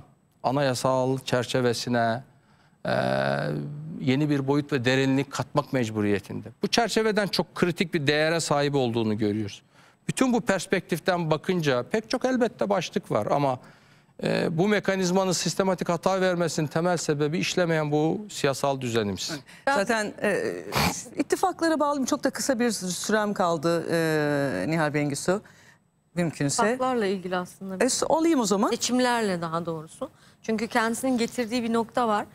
anayasal çerçevesine e, yeni bir boyut ve derinlik katmak mecburiyetinde. Bu çerçeveden çok kritik bir değere sahip olduğunu görüyoruz. Bütün bu perspektiften bakınca pek çok elbette başlık var ama e, bu mekanizmanın sistematik hata vermesinin temel sebebi işlemeyen bu siyasal düzenimiz. Zaten e, ittifaklara bağlı çok da kısa bir sürem kaldı e, Nihal Bengüsü mümkünse. Farklarla ilgili aslında. E, olayım o zaman. Seçimlerle daha doğrusu. Çünkü kendisinin getirdiği bir nokta var.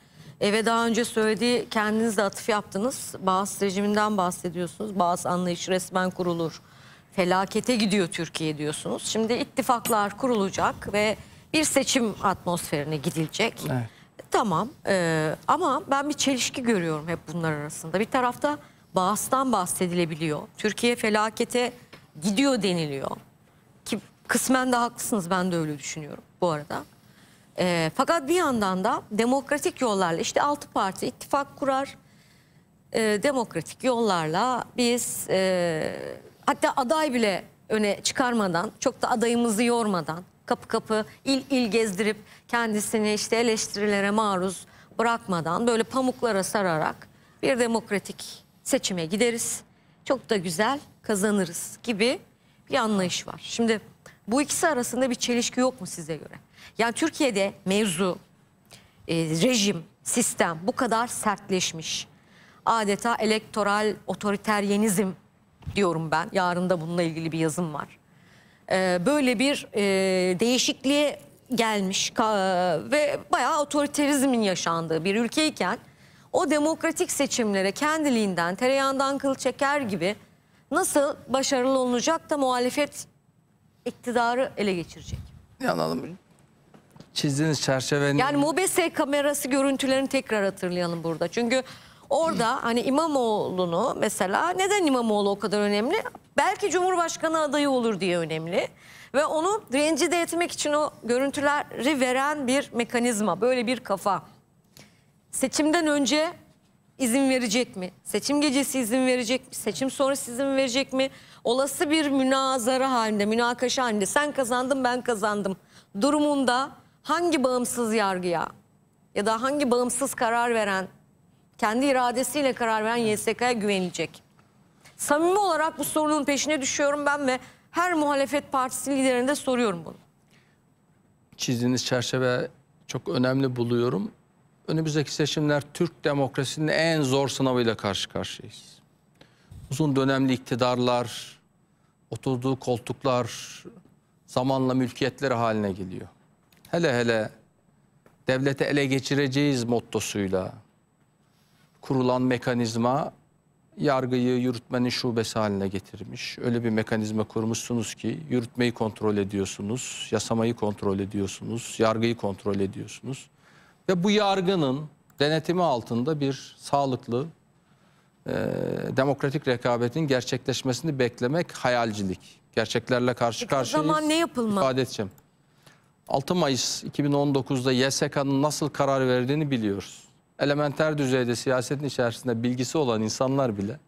Eve daha önce söylediği kendiniz de atıf yaptınız. Bağız rejiminden bahsediyorsunuz. Bağız anlayışı resmen kurulur. Felakete gidiyor Türkiye diyorsunuz. Şimdi ittifaklar kurulacak ve bir seçim atmosferine gidilecek. Evet. Tamam e, ama ben bir çelişki görüyorum hep bunlar arasında. Bir tarafta bağıstan bahsedilebiliyor. Türkiye felakete gidiyor deniliyor. Ki kısmen de haklısınız ben de öyle düşünüyorum bu arada. E, fakat bir yandan da demokratik yollarla işte altı parti ittifak kurar. E, demokratik yollarla biz e, hatta aday bile öne çıkarmadan çok da adayımızı yormadan kapı kapı il il gezdirip kendisini işte eleştirilere maruz bırakmadan böyle pamuklara sararak bir demokratik seçime gideriz. Çok da güzel kazanırız gibi bir anlayış var. Şimdi bu ikisi arasında bir çelişki yok mu size göre? Yani Türkiye'de mevzu, e, rejim, sistem bu kadar sertleşmiş. Adeta elektoral otoriteryenizm diyorum ben. Yarın da bununla ilgili bir yazım var. Ee, böyle bir e, değişikliğe gelmiş e, ve bayağı otoriterizmin yaşandığı bir ülkeyken o demokratik seçimlere kendiliğinden tereyağından kıl çeker gibi nasıl başarılı olunacak da muhalefet iktidarı ele geçirecek? Yanalım. Çizdiğiniz çerçevenin... Yani MOBESE kamerası görüntülerini tekrar hatırlayalım burada. Çünkü Orada hani İmamoğlu'nu mesela neden İmamoğlu o kadar önemli? Belki Cumhurbaşkanı adayı olur diye önemli. Ve onu rencide etmek için o görüntüleri veren bir mekanizma, böyle bir kafa. Seçimden önce izin verecek mi? Seçim gecesi izin verecek mi? Seçim sonrası izin verecek mi? Olası bir münazara halinde, münakaşa halinde sen kazandın ben kazandım durumunda hangi bağımsız yargıya ya da hangi bağımsız karar veren kendi iradesiyle karar veren YSK'ya güvenilecek. Samimi olarak bu sorunun peşine düşüyorum ben ve her muhalefet partisi liderinde soruyorum bunu. Çizdiğiniz çerçeve çok önemli buluyorum. Önümüzdeki seçimler Türk demokrasinin en zor sınavıyla karşı karşıyayız. Uzun dönemli iktidarlar, oturduğu koltuklar zamanla mülkiyetleri haline geliyor. Hele hele devlete ele geçireceğiz mottosuyla kurulan mekanizma yargıyı yürütmenin şubesi haline getirmiş. Öyle bir mekanizma kurmuşsunuz ki yürütmeyi kontrol ediyorsunuz, yasamayı kontrol ediyorsunuz, yargıyı kontrol ediyorsunuz. Ve bu yargının denetimi altında bir sağlıklı e, demokratik rekabetin gerçekleşmesini beklemek hayalcilik. Gerçeklerle karşı Peki, karşıyayız. zaman ne yapılmalı? İfade edeceğim. 6 Mayıs 2019'da YSK'nın nasıl karar verdiğini biliyoruz elementer düzeyde siyasetin içerisinde bilgisi olan insanlar bile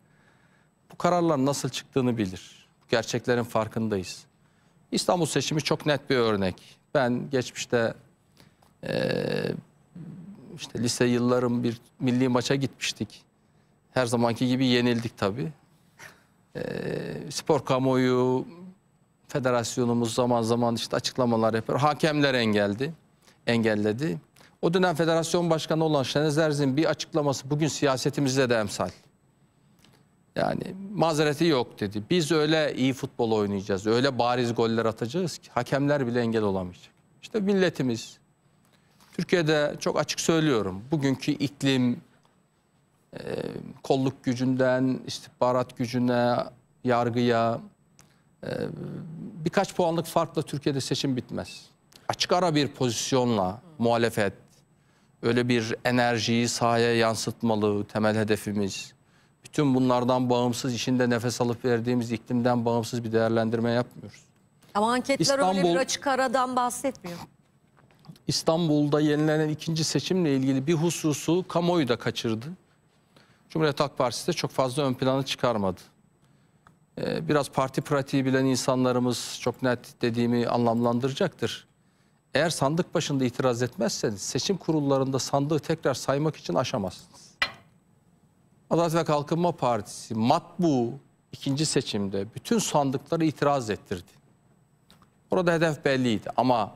bu kararların nasıl çıktığını bilir. Bu gerçeklerin farkındayız. İstanbul seçimi çok net bir örnek. Ben geçmişte e, işte lise yıllarım bir milli maça gitmiştik. Her zamanki gibi yenildik tabii. E, spor kamuoyu, federasyonumuz zaman zaman işte açıklamalar yapıyor. Hakemler engeldi, engelledi. O dönem federasyon başkanı olan Şenez Erzin bir açıklaması bugün siyasetimizde de emsal. Yani mazereti yok dedi. Biz öyle iyi futbol oynayacağız, öyle bariz goller atacağız ki hakemler bile engel olamayacak. İşte milletimiz, Türkiye'de çok açık söylüyorum, bugünkü iklim, e, kolluk gücünden, istihbarat gücüne, yargıya, e, birkaç puanlık farkla Türkiye'de seçim bitmez. Açık ara bir pozisyonla muhalefet, öyle bir enerjiyi sahaya yansıtmalı temel hedefimiz. Bütün bunlardan bağımsız içinde nefes alıp verdiğimiz iklimden bağımsız bir değerlendirme yapmıyoruz. Ama anketler İstanbul, öyle bir açık aradan bahsetmiyor. İstanbul'da yenilenen ikinci seçimle ilgili bir hususu kamuoyu da kaçırdı. Cumhuriyet Halk Partisi de çok fazla ön plana çıkarmadı. Ee, biraz parti pratiği bilen insanlarımız çok net dediğimi anlamlandıracaktır. Eğer sandık başında itiraz etmezseniz seçim kurullarında sandığı tekrar saymak için aşamazsınız. Adalet ve Kalkınma Partisi matbu ikinci seçimde bütün sandıkları itiraz ettirdi. Orada hedef belliydi ama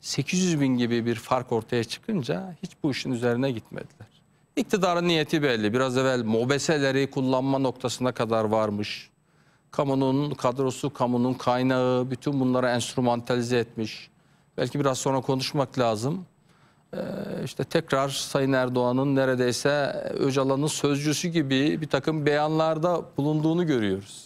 800 bin gibi bir fark ortaya çıkınca hiç bu işin üzerine gitmediler. İktidarın niyeti belli. Biraz evvel mobeseleri kullanma noktasına kadar varmış. Kamunun kadrosu, kamunun kaynağı bütün bunları enstrümantalize etmiş. Belki biraz sonra konuşmak lazım. Ee, işte tekrar Sayın Erdoğan'ın neredeyse Öcalan'ın sözcüsü gibi bir takım beyanlarda bulunduğunu görüyoruz.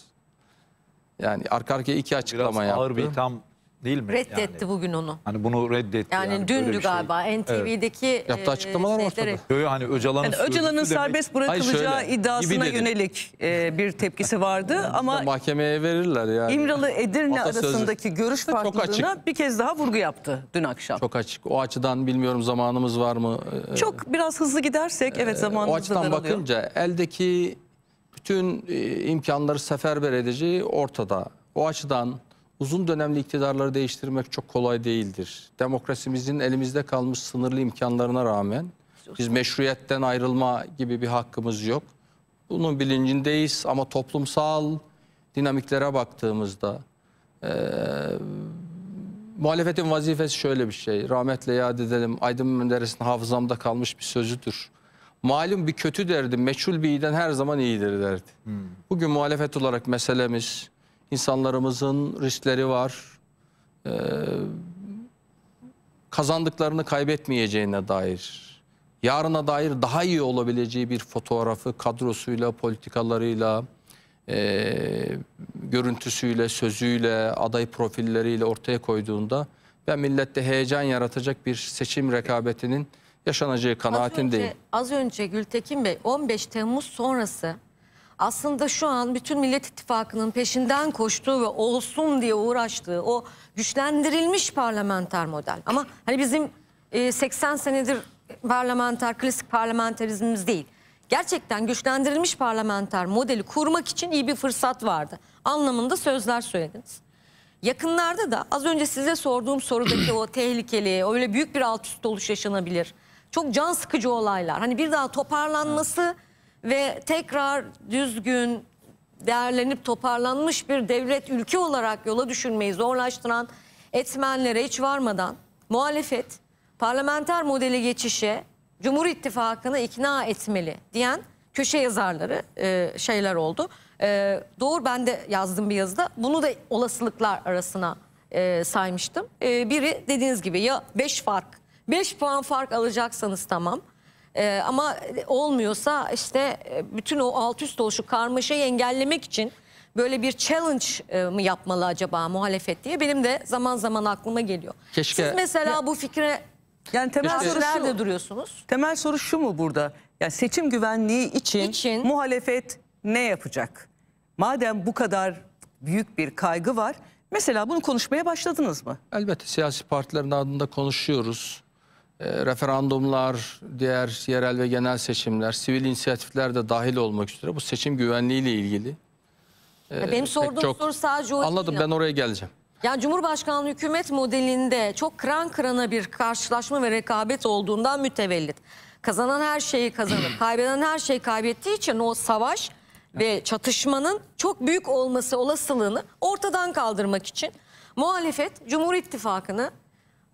Yani arka arkaya iki açıklama biraz yaptı. ağır bir tam değil mi? Reddetti yani. bugün onu. Hani bunu reddetti. Yani, yani dündü şey. galiba NTV'deki evet. yaptığı e, açıklamalar e, var. Böyle hani Öcalan'ın yani Öcalan'ın serbest demek, bırakılacağı şöyle, iddiasına yönelik e, bir tepkisi vardı ama mahkemeye verirler yani. İmralı Edirne Atasözü. arasındaki görüş farklılığına bir kez daha vurgu yaptı dün akşam. Çok açık. O açıdan bilmiyorum zamanımız var mı? Ee, Çok biraz hızlı gidersek evet ee, zamanımız daralıyor. O açıdan bakınca eldeki bütün e, imkanları seferber edeceği ortada. O açıdan uzun dönemli iktidarları değiştirmek çok kolay değildir. Demokrasimizin elimizde kalmış sınırlı imkanlarına rağmen biz meşruiyetten ayrılma gibi bir hakkımız yok. Bunun bilincindeyiz ama toplumsal dinamiklere baktığımızda e, muhalefetin vazifesi şöyle bir şey. Rahmetle yad edelim Aydın Menderes'in hafızamda kalmış bir sözüdür. Malum bir kötü derdi, meçhul bir iyiden her zaman iyidir derdi. Hmm. Bugün muhalefet olarak meselemiz insanlarımızın riskleri var. Ee, kazandıklarını kaybetmeyeceğine dair, yarına dair daha iyi olabileceği bir fotoğrafı kadrosuyla, politikalarıyla, e, görüntüsüyle, sözüyle, aday profilleriyle ortaya koyduğunda ben millette heyecan yaratacak bir seçim rekabetinin yaşanacağı kanaatindeyim. Az önce, az önce Gültekin Bey 15 Temmuz sonrası aslında şu an bütün Millet İttifakı'nın peşinden koştuğu ve olsun diye uğraştığı o güçlendirilmiş parlamenter model. Ama hani bizim 80 e, senedir parlamenter, klasik parlamenterizmimiz değil. Gerçekten güçlendirilmiş parlamenter modeli kurmak için iyi bir fırsat vardı. Anlamında sözler söylediniz. Yakınlarda da az önce size sorduğum sorudaki o tehlikeli, öyle büyük bir alt üst oluş yaşanabilir. Çok can sıkıcı olaylar. Hani bir daha toparlanması... Evet ve tekrar düzgün değerlenip toparlanmış bir devlet ülke olarak yola düşünmeyi zorlaştıran etmenlere hiç varmadan muhalefet parlamenter modeli geçişe Cumhur İttifakı'nı ikna etmeli diyen köşe yazarları e, şeyler oldu. E, doğru ben de yazdım bir yazıda bunu da olasılıklar arasına e, saymıştım. E, biri dediğiniz gibi ya 5 fark 5 puan fark alacaksanız tamam e, ama olmuyorsa işte e, bütün o alt üst oluşu karmaşayı engellemek için böyle bir challenge e, mı yapmalı acaba muhalefet diye benim de zaman zaman aklıma geliyor. Keşke... Siz mesela bu fikre yani temel işte, soru nerede duruyorsunuz? Temel soru şu mu burada? Yani seçim güvenliği için, için muhalefet ne yapacak? Madem bu kadar büyük bir kaygı var, mesela bunu konuşmaya başladınız mı? Elbette siyasi partilerin adında konuşuyoruz. E, referandumlar, diğer yerel ve genel seçimler, sivil inisiyatifler de dahil olmak üzere bu seçim güvenliğiyle ilgili. E, benim sorduğum çok... soru sadece o Anladım değil. ben oraya geleceğim. Yani Cumhurbaşkanlığı hükümet modelinde çok kıran kırana bir karşılaşma ve rekabet olduğundan mütevellit. Kazanan her şeyi kazanır, kaybeden her şeyi kaybettiği için o savaş ve çatışmanın çok büyük olması olasılığını ortadan kaldırmak için muhalefet Cumhur İttifakı'nı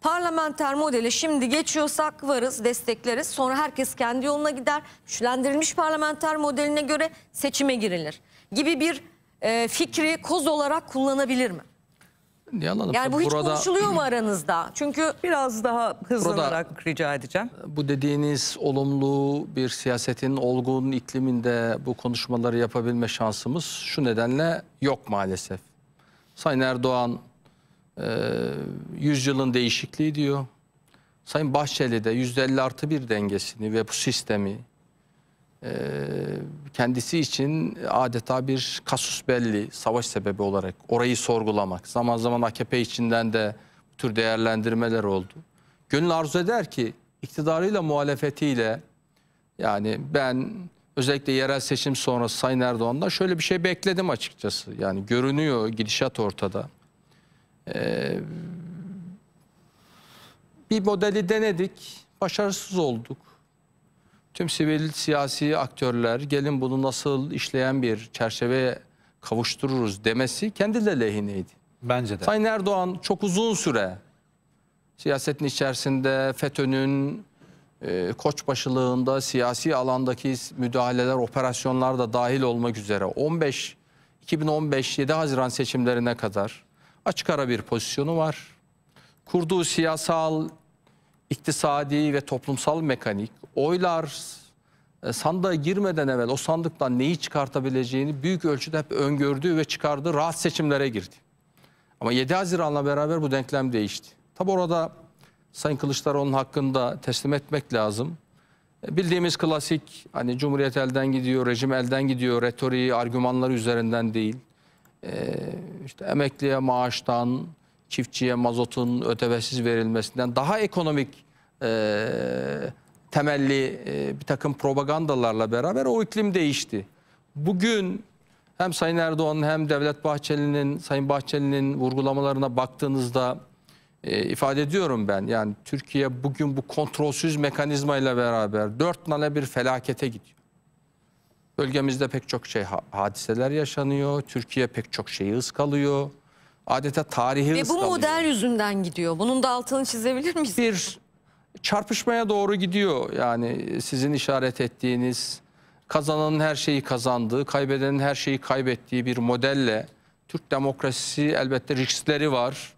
Parlamenter modeli şimdi geçiyorsak varız, destekleriz. Sonra herkes kendi yoluna gider. Güçlendirilmiş parlamenter modeline göre seçime girilir gibi bir e, fikri koz olarak kullanabilir mi? Yalanım, yani bu hiç konuşuluyor mu aranızda? Çünkü biraz daha hızlanarak burada, rica edeceğim. Bu dediğiniz olumlu bir siyasetin olgun ikliminde bu konuşmaları yapabilme şansımız şu nedenle yok maalesef. Sayın Erdoğan e, yüzyılın değişikliği diyor. Sayın Bahçeli de %50 artı bir dengesini ve bu sistemi e, kendisi için adeta bir kasus belli savaş sebebi olarak orayı sorgulamak. Zaman zaman AKP içinden de bu tür değerlendirmeler oldu. Gönül arzu eder ki iktidarıyla muhalefetiyle yani ben özellikle yerel seçim sonrası Sayın Erdoğan'dan şöyle bir şey bekledim açıkçası. Yani görünüyor gidişat ortada. Ee, bir modeli denedik, başarısız olduk. Tüm sivil siyasi aktörler gelin bunu nasıl işleyen bir çerçeveye kavuştururuz demesi kendi de lehineydi. Bence de. Sayın Erdoğan çok uzun süre siyasetin içerisinde FETÖ'nün e, koçbaşılığında siyasi alandaki müdahaleler, operasyonlar da dahil olmak üzere 15 2015 7 Haziran seçimlerine kadar açık ara bir pozisyonu var. Kurduğu siyasal, iktisadi ve toplumsal mekanik oylar e, sandığa girmeden evvel o sandıktan neyi çıkartabileceğini büyük ölçüde hep öngördüğü ve çıkardığı rahat seçimlere girdi. Ama 7 Haziran'la beraber bu denklem değişti. Tabi orada Sayın Kılıçdaroğlu'nun hakkında teslim etmek lazım. E, bildiğimiz klasik hani Cumhuriyet elden gidiyor, rejim elden gidiyor retoriği, argümanları üzerinden değil e, işte emekliye maaştan, çiftçiye mazotun ödevesiz verilmesinden daha ekonomik e, temelli e, bir takım propagandalarla beraber o iklim değişti. Bugün hem Sayın Erdoğan'ın hem Devlet Bahçeli'nin, Sayın Bahçeli'nin vurgulamalarına baktığınızda e, ifade ediyorum ben. Yani Türkiye bugün bu kontrolsüz mekanizmayla beraber dört nane bir felakete gidiyor. Bölgemizde pek çok şey hadiseler yaşanıyor. Türkiye pek çok şeyi ıskalıyor. Adeta tarihi Ve ıskalıyor. Ve bu model yüzünden gidiyor. Bunun da altını çizebilir miyiz? Bir çarpışmaya doğru gidiyor. Yani e, sizin işaret ettiğiniz kazananın her şeyi kazandığı, kaybedenin her şeyi kaybettiği bir modelle Türk demokrasisi elbette riskleri var.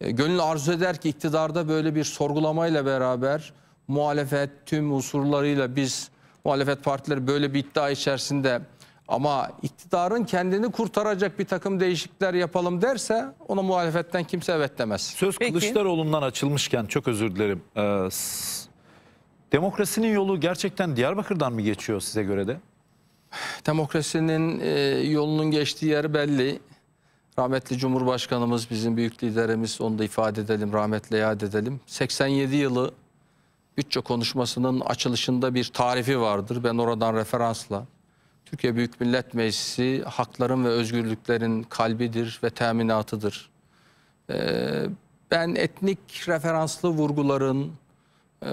E, gönül arzu eder ki iktidarda böyle bir sorgulamayla beraber muhalefet tüm unsurlarıyla biz muhalefet partileri böyle bir iddia içerisinde ama iktidarın kendini kurtaracak bir takım değişiklikler yapalım derse ona muhalefetten kimse evet demez. Söz Peki. Kılıçdaroğlu'ndan açılmışken çok özür dilerim. Ee, demokrasinin yolu gerçekten Diyarbakır'dan mı geçiyor size göre de? Demokrasinin e, yolunun geçtiği yer belli. Rahmetli Cumhurbaşkanımız bizim büyük liderimiz onu da ifade edelim rahmetle yad edelim. 87 yılı bütçe konuşmasının açılışında bir tarifi vardır. Ben oradan referansla. Türkiye Büyük Millet Meclisi hakların ve özgürlüklerin kalbidir ve teminatıdır. Ee, ben etnik referanslı vurguların e,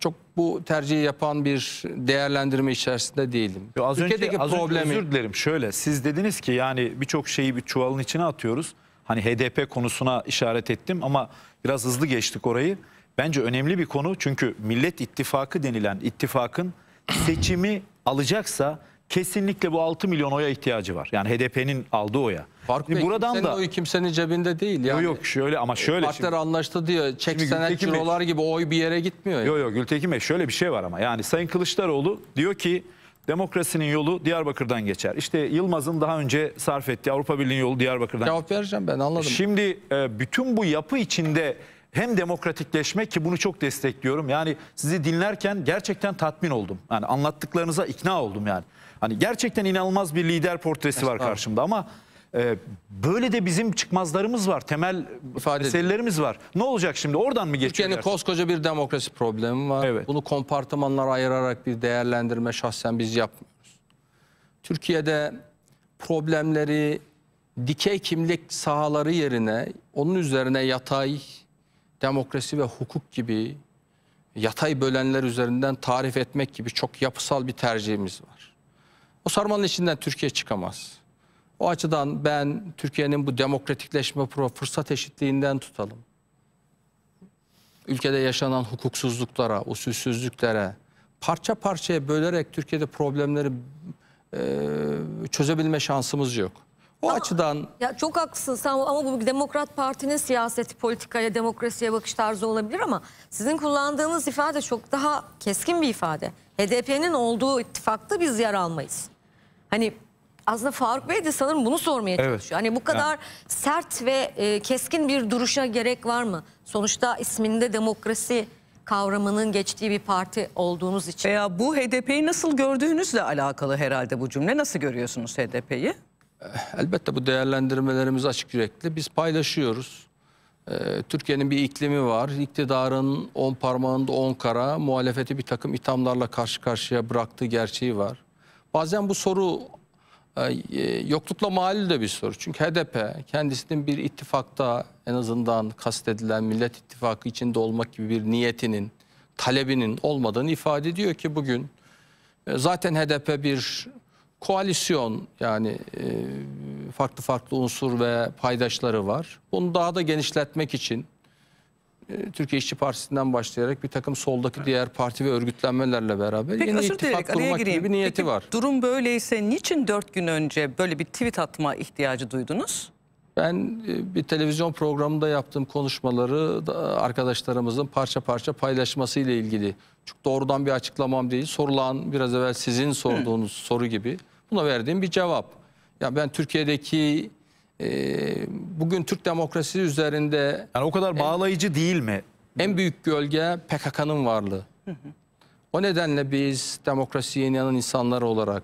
çok bu tercihi yapan bir değerlendirme içerisinde değilim. Yo, az Ülkedeki önce, az problemi... Önce özür dilerim. Şöyle siz dediniz ki yani birçok şeyi bir çuvalın içine atıyoruz. Hani HDP konusuna işaret ettim ama biraz hızlı geçtik orayı bence önemli bir konu. Çünkü Millet İttifakı denilen ittifakın seçimi alacaksa kesinlikle bu 6 milyon oya ihtiyacı var. Yani HDP'nin aldığı oya. Fark Bey, buradan kimsenin da oyu kimsenin cebinde değil yani. Yok yok şöyle ama e, şöyle. Partiler şimdi, anlaştı diyor. çek senet cirolar gibi oy bir yere gitmiyor. Yani. Yok yok Gültekin Bey şöyle bir şey var ama yani Sayın Kılıçdaroğlu diyor ki demokrasinin yolu Diyarbakır'dan geçer. İşte Yılmaz'ın daha önce sarf ettiği Avrupa Birliği yolu Diyarbakır'dan. Cevap vereceğim ben anladım. Şimdi e, bütün bu yapı içinde hem demokratikleşme ki bunu çok destekliyorum. Yani sizi dinlerken gerçekten tatmin oldum. Yani anlattıklarınıza ikna oldum yani. Hani gerçekten inanılmaz bir lider portresi var karşımda ama e, böyle de bizim çıkmazlarımız var. Temel İfade meselelerimiz var. Ne olacak şimdi? Oradan mı geçiyor? Türkiye'nin koskoca bir demokrasi problemi var. Evet. Bunu kompartımanlara ayırarak bir değerlendirme şahsen biz yapmıyoruz. Türkiye'de problemleri dikey kimlik sahaları yerine onun üzerine yatay demokrasi ve hukuk gibi yatay bölenler üzerinden tarif etmek gibi çok yapısal bir tercihimiz var. O sarmalın içinden Türkiye çıkamaz. O açıdan ben Türkiye'nin bu demokratikleşme fırsat eşitliğinden tutalım. Ülkede yaşanan hukuksuzluklara, usulsüzlüklere, parça parçaya bölerek Türkiye'de problemleri e, çözebilme şansımız yok. O ama, açıdan... Ya çok haklısın sen ama bu Demokrat Parti'nin siyaseti, politikaya, demokrasiye bakış tarzı olabilir ama sizin kullandığınız ifade çok daha keskin bir ifade. HDP'nin olduğu ittifakta biz yer almayız. Hani aslında Faruk Bey de sanırım bunu sormaya evet. çalışıyor. Hani bu kadar yani. sert ve e, keskin bir duruşa gerek var mı? Sonuçta isminde demokrasi kavramının geçtiği bir parti olduğunuz için. Veya bu HDP'yi nasıl gördüğünüzle alakalı herhalde bu cümle. Nasıl görüyorsunuz HDP'yi? elbette bu değerlendirmelerimiz açık yürekli. Biz paylaşıyoruz. Ee, Türkiye'nin bir iklimi var. İktidarın on parmağında on kara muhalefeti bir takım ithamlarla karşı karşıya bıraktığı gerçeği var. Bazen bu soru e, e, yoklukla mali de bir soru. Çünkü HDP kendisinin bir ittifakta en azından kastedilen Millet İttifakı içinde olmak gibi bir niyetinin, talebinin olmadığını ifade ediyor ki bugün e, zaten HDP bir koalisyon yani e, farklı farklı unsur ve paydaşları var. Bunu daha da genişletmek için e, Türkiye İşçi Partisi'nden başlayarak bir takım soldaki evet. diğer parti ve örgütlenmelerle beraber Peki, yeni ittifak kurmak gibi bir niyeti Peki, var. Durum böyleyse niçin dört gün önce böyle bir tweet atma ihtiyacı duydunuz? Ben e, bir televizyon programında yaptığım konuşmaları arkadaşlarımızın parça parça paylaşması ile ilgili. Çok doğrudan bir açıklamam değil. Sorulan biraz evvel sizin sorduğunuz Hı. soru gibi Buna verdiğim bir cevap. Ya ben Türkiye'deki e, bugün Türk demokrasisi üzerinde... Yani o kadar bağlayıcı en, değil mi? En büyük gölge PKK'nın varlığı. O nedenle biz demokrasiye inanan insanlar olarak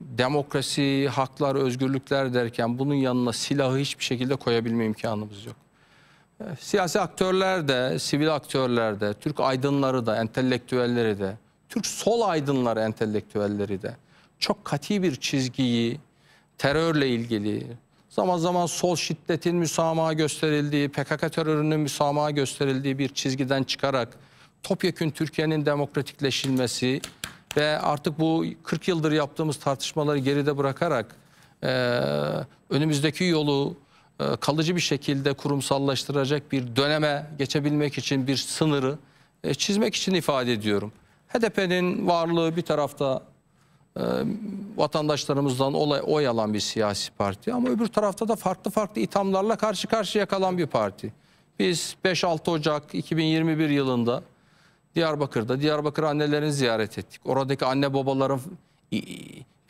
demokrasi, haklar, özgürlükler derken bunun yanına silahı hiçbir şekilde koyabilme imkanımız yok. E, siyasi aktörler de, sivil aktörler de, Türk aydınları da, entelektüelleri de, Türk sol aydınları entelektüelleri de, çok kati bir çizgiyi terörle ilgili zaman zaman sol şiddetin müsamaha gösterildiği, PKK terörünün müsamaha gösterildiği bir çizgiden çıkarak topyekün Türkiye'nin demokratikleşilmesi ve artık bu 40 yıldır yaptığımız tartışmaları geride bırakarak e, önümüzdeki yolu e, kalıcı bir şekilde kurumsallaştıracak bir döneme geçebilmek için bir sınırı e, çizmek için ifade ediyorum. HDP'nin varlığı bir tarafta ee, vatandaşlarımızdan olay, oy alan bir siyasi parti. Ama öbür tarafta da farklı farklı ithamlarla karşı karşıya kalan bir parti. Biz 5-6 Ocak 2021 yılında Diyarbakır'da Diyarbakır annelerini ziyaret ettik. Oradaki anne babaların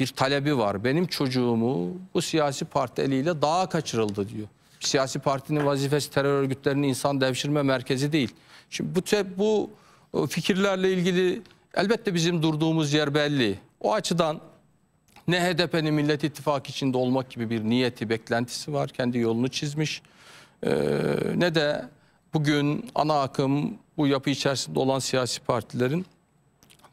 bir talebi var. Benim çocuğumu bu siyasi parti eliyle dağa kaçırıldı diyor. Siyasi partinin vazifesi terör örgütlerinin insan devşirme merkezi değil. Şimdi bu, bu e, fikirlerle ilgili elbette bizim durduğumuz yer belli. O açıdan ne HDP'nin Millet İttifakı içinde olmak gibi bir niyeti, beklentisi var. Kendi yolunu çizmiş. Ee, ne de bugün ana akım bu yapı içerisinde olan siyasi partilerin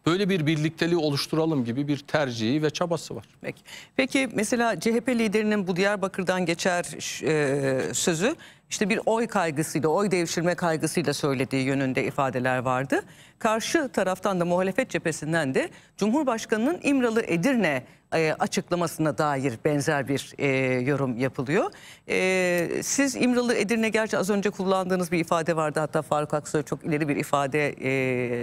böyle bir birlikteliği oluşturalım gibi bir tercihi ve çabası var. Peki, Peki mesela CHP liderinin bu Diyarbakır'dan geçer e, sözü işte bir oy kaygısıyla, oy devşirme kaygısıyla söylediği yönünde ifadeler vardı. Karşı taraftan da muhalefet cephesinden de Cumhurbaşkanı'nın İmralı Edirne e, açıklamasına dair benzer bir e, yorum yapılıyor. E, siz İmralı Edirne gerçi az önce kullandığınız bir ifade vardı hatta Faruk Aksoy çok ileri bir ifade e,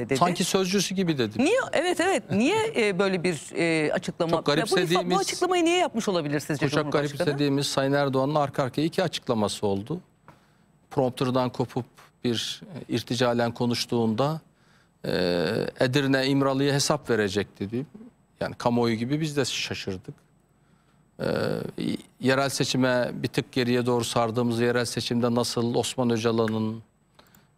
dedi. Sanki sözcüsü gibi dedi. Niye? Evet evet. Niye e, böyle bir e, açıklama? Çok garipsediğimiz. Bu, bu açıklamayı niye yapmış olabilir sizce çok Cumhurbaşkanı? Çok garipsediğimiz Sayın Erdoğan'ın arka arkaya iki açıklaması oldu prompterdan kopup bir e, irticalen konuştuğunda e, Edirne İmralı'ya hesap verecek dedi. Yani kamuoyu gibi biz de şaşırdık. E, yerel seçime bir tık geriye doğru sardığımız yerel seçimde nasıl Osman Öcalan'ın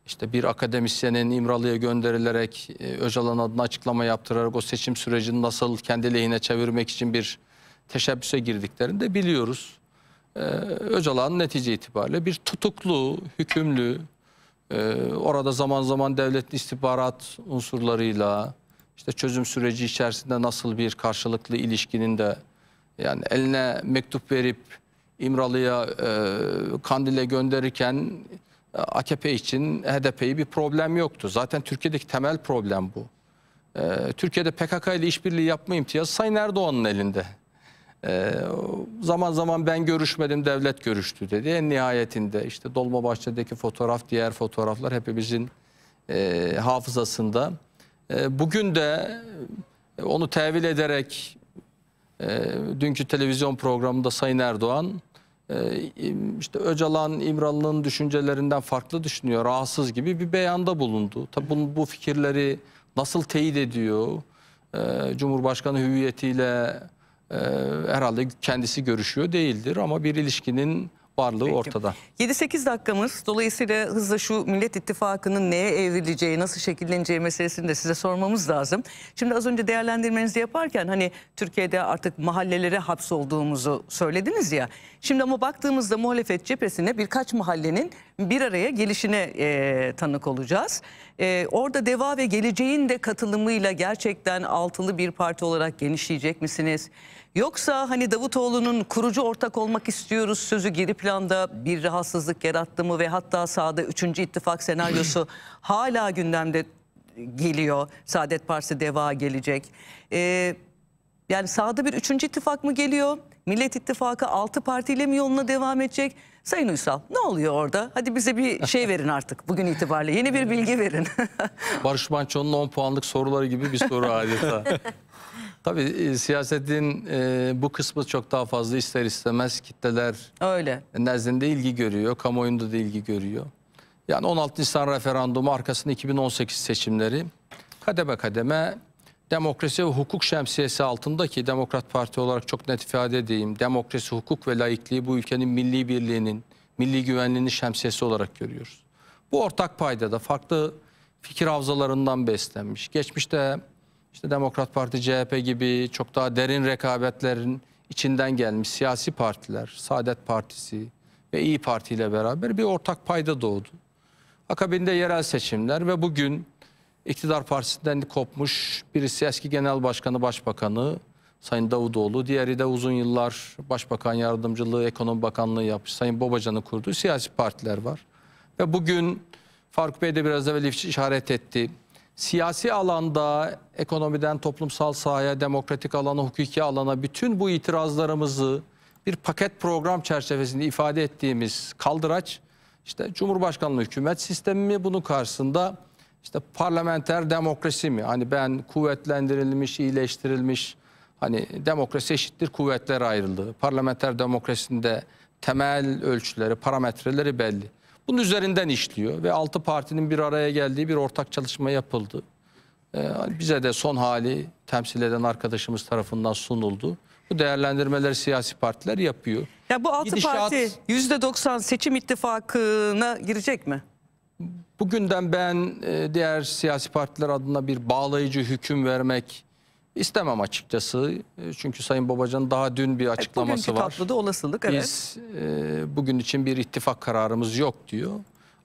işte bir akademisyenin İmralı'ya gönderilerek e, Öcalan adına açıklama yaptırarak o seçim sürecini nasıl kendi lehine çevirmek için bir teşebbüse girdiklerini de biliyoruz. Ee, Öcalan netice itibariyle bir tutuklu, hükümlü, e, orada zaman zaman devlet istihbarat unsurlarıyla işte çözüm süreci içerisinde nasıl bir karşılıklı ilişkinin de yani eline mektup verip İmralı'ya e, Kandil'e gönderirken e, AKP için HDP'yi bir problem yoktu. Zaten Türkiye'deki temel problem bu. E, Türkiye'de PKK ile işbirliği yapma imtiyazı Sayın Erdoğan'ın elinde. Ee, zaman zaman ben görüşmedim devlet görüştü dedi. En nihayetinde işte Dolmabahçe'deki fotoğraf diğer fotoğraflar hepimizin e, hafızasında. E, bugün de e, onu tevil ederek e, dünkü televizyon programında Sayın Erdoğan e, işte Öcalan İmralı'nın düşüncelerinden farklı düşünüyor rahatsız gibi bir beyanda bulundu. Tabi bunun, bu fikirleri nasıl teyit ediyor? E, Cumhurbaşkanı hüviyetiyle herhalde kendisi görüşüyor değildir ama bir ilişkinin varlığı Peki. ortada. 7-8 dakikamız. Dolayısıyla hızla şu Millet İttifakı'nın neye evrileceği, nasıl şekilleneceği meselesini de size sormamız lazım. Şimdi az önce değerlendirmenizi yaparken hani Türkiye'de artık mahallelere hapsolduğumuzu söylediniz ya. Şimdi ama baktığımızda muhalefet cephesine birkaç mahallenin bir araya gelişine e, tanık olacağız. E, orada Deva ve Geleceğin de katılımıyla gerçekten altılı bir parti olarak genişleyecek misiniz? Yoksa hani Davutoğlu'nun kurucu ortak olmak istiyoruz sözü geri planda bir rahatsızlık yarattı mı ve hatta sahada 3. ittifak senaryosu hala gündemde geliyor. Saadet Partisi deva gelecek. Ee, yani sahada bir 3. ittifak mı geliyor? Millet İttifakı 6 partiyle mi yoluna devam edecek? Sayın Uysal ne oluyor orada? Hadi bize bir şey verin artık bugün itibariyle. Yeni bir bilgi verin. Barış Manço'nun 10 puanlık soruları gibi bir soru adeta. Tabii e, siyasetin e, bu kısmı çok daha fazla ister istemez kitleler Öyle. nezdinde ilgi görüyor. Kamuoyunda da ilgi görüyor. Yani 16 Nisan referandumu arkasında 2018 seçimleri kademe kademe demokrasi ve hukuk şemsiyesi altındaki Demokrat Parti olarak çok net ifade edeyim. Demokrasi, hukuk ve laikliği bu ülkenin milli birliğinin, milli güvenliğinin şemsiyesi olarak görüyoruz. Bu ortak payda da farklı fikir havzalarından beslenmiş. Geçmişte işte Demokrat Parti, CHP gibi çok daha derin rekabetlerin içinden gelmiş siyasi partiler, Saadet Partisi ve İyi Parti ile beraber bir ortak payda doğdu. Akabinde yerel seçimler ve bugün iktidar partisinden kopmuş birisi eski genel başkanı, başbakanı Sayın Davutoğlu, diğeri de uzun yıllar başbakan yardımcılığı, ekonomi bakanlığı yapmış Sayın Babacan'ı kurduğu siyasi partiler var. Ve bugün Faruk Bey de biraz evvel işaret etti siyasi alanda, ekonomiden toplumsal sahaya, demokratik alana, hukuki alana bütün bu itirazlarımızı bir paket program çerçevesinde ifade ettiğimiz kaldıraç işte Cumhurbaşkanlığı hükümet sistemi mi bunun karşısında işte parlamenter demokrasi mi? Hani ben kuvvetlendirilmiş, iyileştirilmiş hani demokrasi eşittir kuvvetler ayrıldı. Parlamenter demokrasinde temel ölçüleri, parametreleri belli. Bunun üzerinden işliyor ve altı partinin bir araya geldiği bir ortak çalışma yapıldı. Ee, bize de son hali temsil eden arkadaşımız tarafından sunuldu. Bu değerlendirmeleri siyasi partiler yapıyor. Ya bu altı Gidişat, parti %90 seçim ittifakına girecek mi? Bugünden ben e, diğer siyasi partiler adına bir bağlayıcı hüküm vermek İstemem açıkçası. E, çünkü Sayın Babacan'ın daha dün bir açıklaması var. Bugünkü tatlıda olasılık evet. Biz e, bugün için bir ittifak kararımız yok diyor.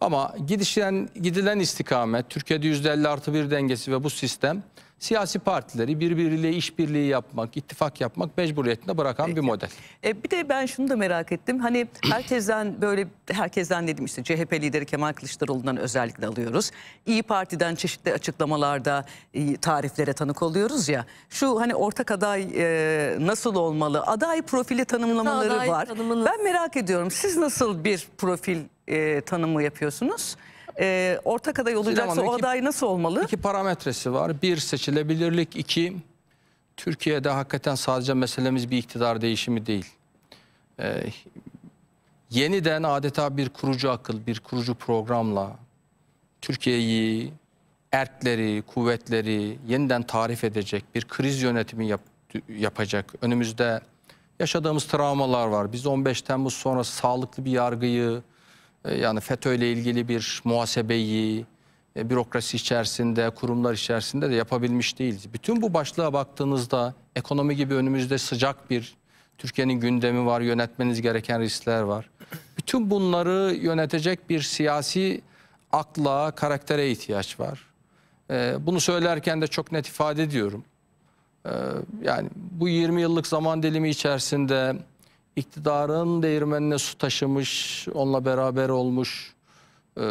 Ama gidişen, gidilen istikamet, Türkiye'de %50 artı bir dengesi ve bu sistem siyasi partileri birbiriyle işbirliği yapmak, ittifak yapmak mecburiyetinde bırakan bir model. E, bir de ben şunu da merak ettim. Hani herkesten böyle herkesten dedim işte CHP lideri Kemal Kılıçdaroğlu'ndan özellikle alıyoruz. İyi Parti'den çeşitli açıklamalarda e, tariflere tanık oluyoruz ya. Şu hani ortak aday e, nasıl olmalı? Aday profili tanımlamaları aday var. Tanımını... Ben merak ediyorum. Siz nasıl bir profil e, tanımı yapıyorsunuz? e, ortak aday olacaksa Hanım, o iki, aday nasıl olmalı? İki parametresi var. Bir seçilebilirlik, iki Türkiye'de hakikaten sadece meselemiz bir iktidar değişimi değil. Ee, yeniden adeta bir kurucu akıl, bir kurucu programla Türkiye'yi, erkleri, kuvvetleri yeniden tarif edecek bir kriz yönetimi yap, yapacak. Önümüzde yaşadığımız travmalar var. Biz 15 Temmuz sonrası sağlıklı bir yargıyı, e, yani FETÖ ile ilgili bir muhasebeyi e, bürokrasi içerisinde, kurumlar içerisinde de yapabilmiş değiliz. Bütün bu başlığa baktığınızda ekonomi gibi önümüzde sıcak bir Türkiye'nin gündemi var, yönetmeniz gereken riskler var. Bütün bunları yönetecek bir siyasi akla, karaktere ihtiyaç var. E, bunu söylerken de çok net ifade ediyorum. yani bu 20 yıllık zaman dilimi içerisinde iktidarın değirmenine su taşımış, onunla beraber olmuş, e,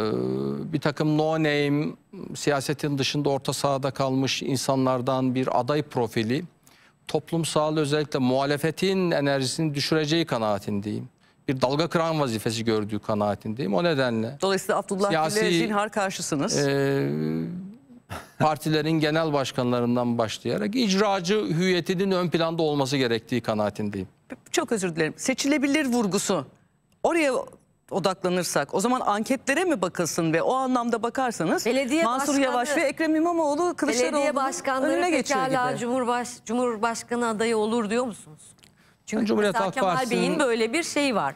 bir takım no name, siyasetin dışında orta sahada kalmış insanlardan bir aday profili, toplumsal özellikle muhalefetin enerjisini düşüreceği kanaatindeyim bir dalga kıran vazifesi gördüğü kanaatindeyim. O nedenle. Dolayısıyla Abdullah siyasi, Gül'e zinhar karşısınız. E, partilerin genel başkanlarından başlayarak icracı hüyetinin ön planda olması gerektiği kanaatindeyim çok özür dilerim seçilebilir vurgusu oraya odaklanırsak o zaman anketlere mi bakılsın ve o anlamda bakarsanız Belediye Mansur Yavaş ve Ekrem İmamoğlu Kılıçdaroğlu'nun önüne geçiyor gibi. Cumhurbaş, Cumhurbaşkanı adayı olur diyor musunuz? Çünkü yani Cumhuriyet Halk Partisi'nin Bey'in böyle bir şeyi var.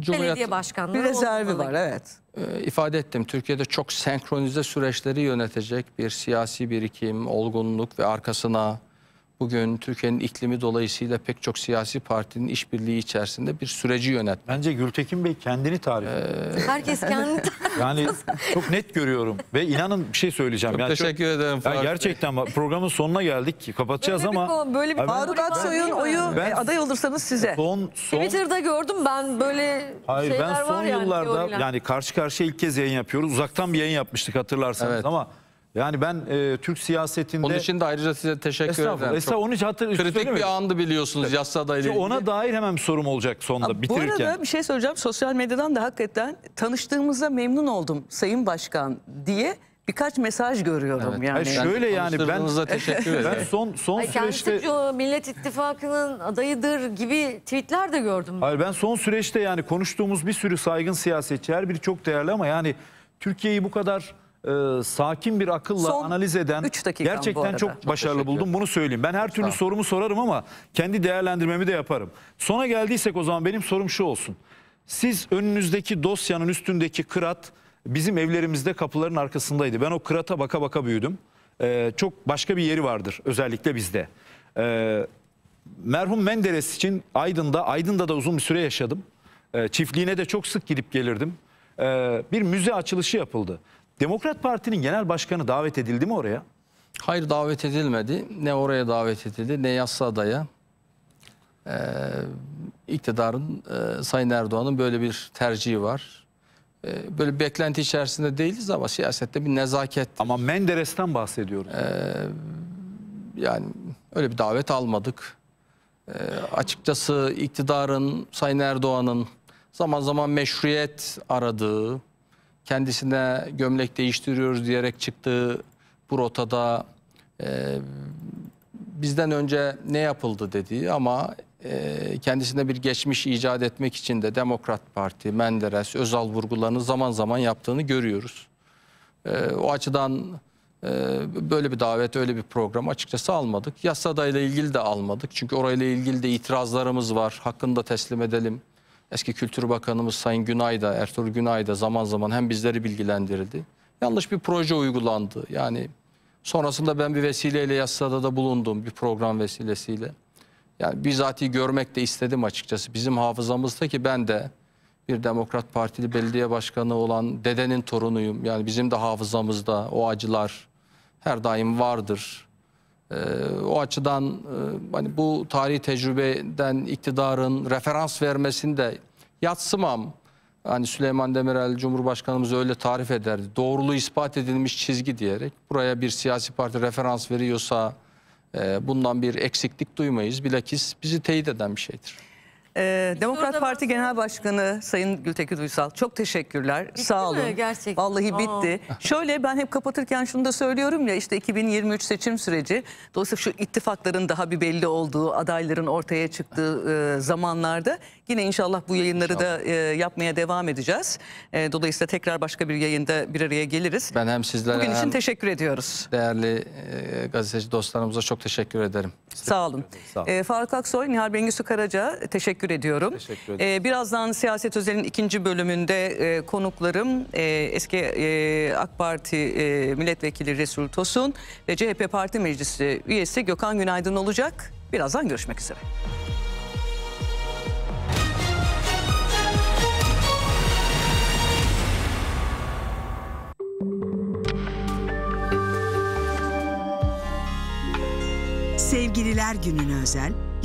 Cumhuriyet, Belediye başkanları bir rezervi var evet. E, ifade ettim. Türkiye'de çok senkronize süreçleri yönetecek bir siyasi birikim, olgunluk ve arkasına bugün Türkiye'nin iklimi dolayısıyla pek çok siyasi partinin işbirliği içerisinde bir süreci yönet. Bence Gültekin Bey kendini tarif ee, ediyor. Ee... Herkes kendini tarif Yani çok net görüyorum ve inanın bir şey söyleyeceğim. Çok yani teşekkür çok, ederim. Yani gerçekten Bey. programın sonuna geldik. Kapatacağız böyle ama. Bir, böyle bir Faruk Aksoy'un oyu ben, e, aday olursanız size. Son, son... Twitter'da gördüm ben böyle Hayır, şeyler ben son var yıllarda yani, yani karşı karşıya ilk kez yayın yapıyoruz. Uzaktan bir yayın yapmıştık hatırlarsanız evet. ama yani ben e, Türk siyasetinde... Onun için de ayrıca size teşekkür ederim. Estağfurullah. Estağfurullah. Onun için hatır, kritik bir andı biliyorsunuz evet. yasa da ilgili. Ona dair hemen sorum olacak sonunda Aa, bitirirken. Bu arada bir şey söyleyeceğim. Sosyal medyadan da hakikaten tanıştığımızda memnun oldum Sayın Başkan diye birkaç mesaj görüyorum evet. yani. Hayır, şöyle yani ben teşekkür ederim. Ben son son Hayır, süreçte kendisi Millet İttifakı'nın adayıdır gibi tweetler de gördüm. Hayır ben son süreçte yani konuştuğumuz bir sürü saygın siyasetçi her biri çok değerli ama yani Türkiye'yi bu kadar e, sakin bir akılla Son analiz eden gerçekten çok, çok başarılı buldum. Bunu söyleyeyim. Ben her türlü sorumu sorarım ama kendi değerlendirmemi de yaparım. Sona geldiysek o zaman benim sorum şu olsun. Siz önünüzdeki dosyanın üstündeki kırat bizim evlerimizde kapıların arkasındaydı. Ben o kırata baka baka büyüdüm. Ee, çok başka bir yeri vardır özellikle bizde. Ee, merhum Menderes için Aydın'da, Aydın'da da uzun bir süre yaşadım. Ee, çiftliğine de çok sık gidip gelirdim. Ee, bir müze açılışı yapıldı. Demokrat Parti'nin genel başkanı davet edildi mi oraya? Hayır davet edilmedi. Ne oraya davet edildi ne yassı adaya. Ee, iktidarın, e, Sayın Erdoğan'ın böyle bir tercihi var. Ee, böyle beklenti içerisinde değiliz ama siyasette bir nezaket. Ama Menderes'ten bahsediyoruz. Ee, yani öyle bir davet almadık. Ee, açıkçası iktidarın, Sayın Erdoğan'ın zaman zaman meşruiyet aradığı, kendisine gömlek değiştiriyoruz diyerek çıktığı bu rotada e, bizden önce ne yapıldı dediği ama e, kendisine bir geçmiş icat etmek için de Demokrat Parti, Menderes, Özal vurgularını zaman zaman yaptığını görüyoruz. E, o açıdan e, böyle bir davet, öyle bir program açıkçası almadık. Yasadayla ilgili de almadık. Çünkü orayla ilgili de itirazlarımız var. Hakkını da teslim edelim Eski Kültür Bakanımız Sayın Günay da Ertuğrul Günay da zaman zaman hem bizleri bilgilendirdi. Yanlış bir proje uygulandı. Yani sonrasında ben bir vesileyle yasada da bulundum bir program vesilesiyle. Yani bizatihi görmek de istedim açıkçası. Bizim hafızamızda ki ben de bir Demokrat Partili belediye başkanı olan dedenin torunuyum. Yani bizim de hafızamızda o acılar her daim vardır. Ee, o açıdan e, hani bu tarihi tecrübeden iktidarın referans vermesini de yatsımam. Hani Süleyman Demirel Cumhurbaşkanımız öyle tarif ederdi. Doğruluğu ispat edilmiş çizgi diyerek buraya bir siyasi parti referans veriyorsa e, bundan bir eksiklik duymayız. Bilakis bizi teyit eden bir şeydir. Ee, Demokrat Parti Genel Başkanı Sayın Gültekin Uysal çok teşekkürler. Bitti Sağ olun. Mi? Gerçekten. Vallahi bitti. Aa. Şöyle ben hep kapatırken şunu da söylüyorum ya işte 2023 seçim süreci dolayısıyla şu ittifakların daha bir belli olduğu, adayların ortaya çıktığı e, zamanlarda Yine inşallah bu yayınları inşallah. da e, yapmaya devam edeceğiz. E, dolayısıyla tekrar başka bir yayında bir araya geliriz. Ben hem sizlere Bugün için teşekkür ediyoruz. Değerli e, gazeteci dostlarımıza çok teşekkür ederim. Size Sağ olun. Sağ E, Faruk Aksoy, Nihal Bengüsü Karaca teşekkür ediyorum. Teşekkür ederim. E, birazdan Siyaset Özel'in ikinci bölümünde e, konuklarım e, eski e, AK Parti e, milletvekili Resul Tosun ve CHP Parti Meclisi üyesi Gökhan Günaydın olacak. Birazdan görüşmek üzere. Sevgililer gününe özel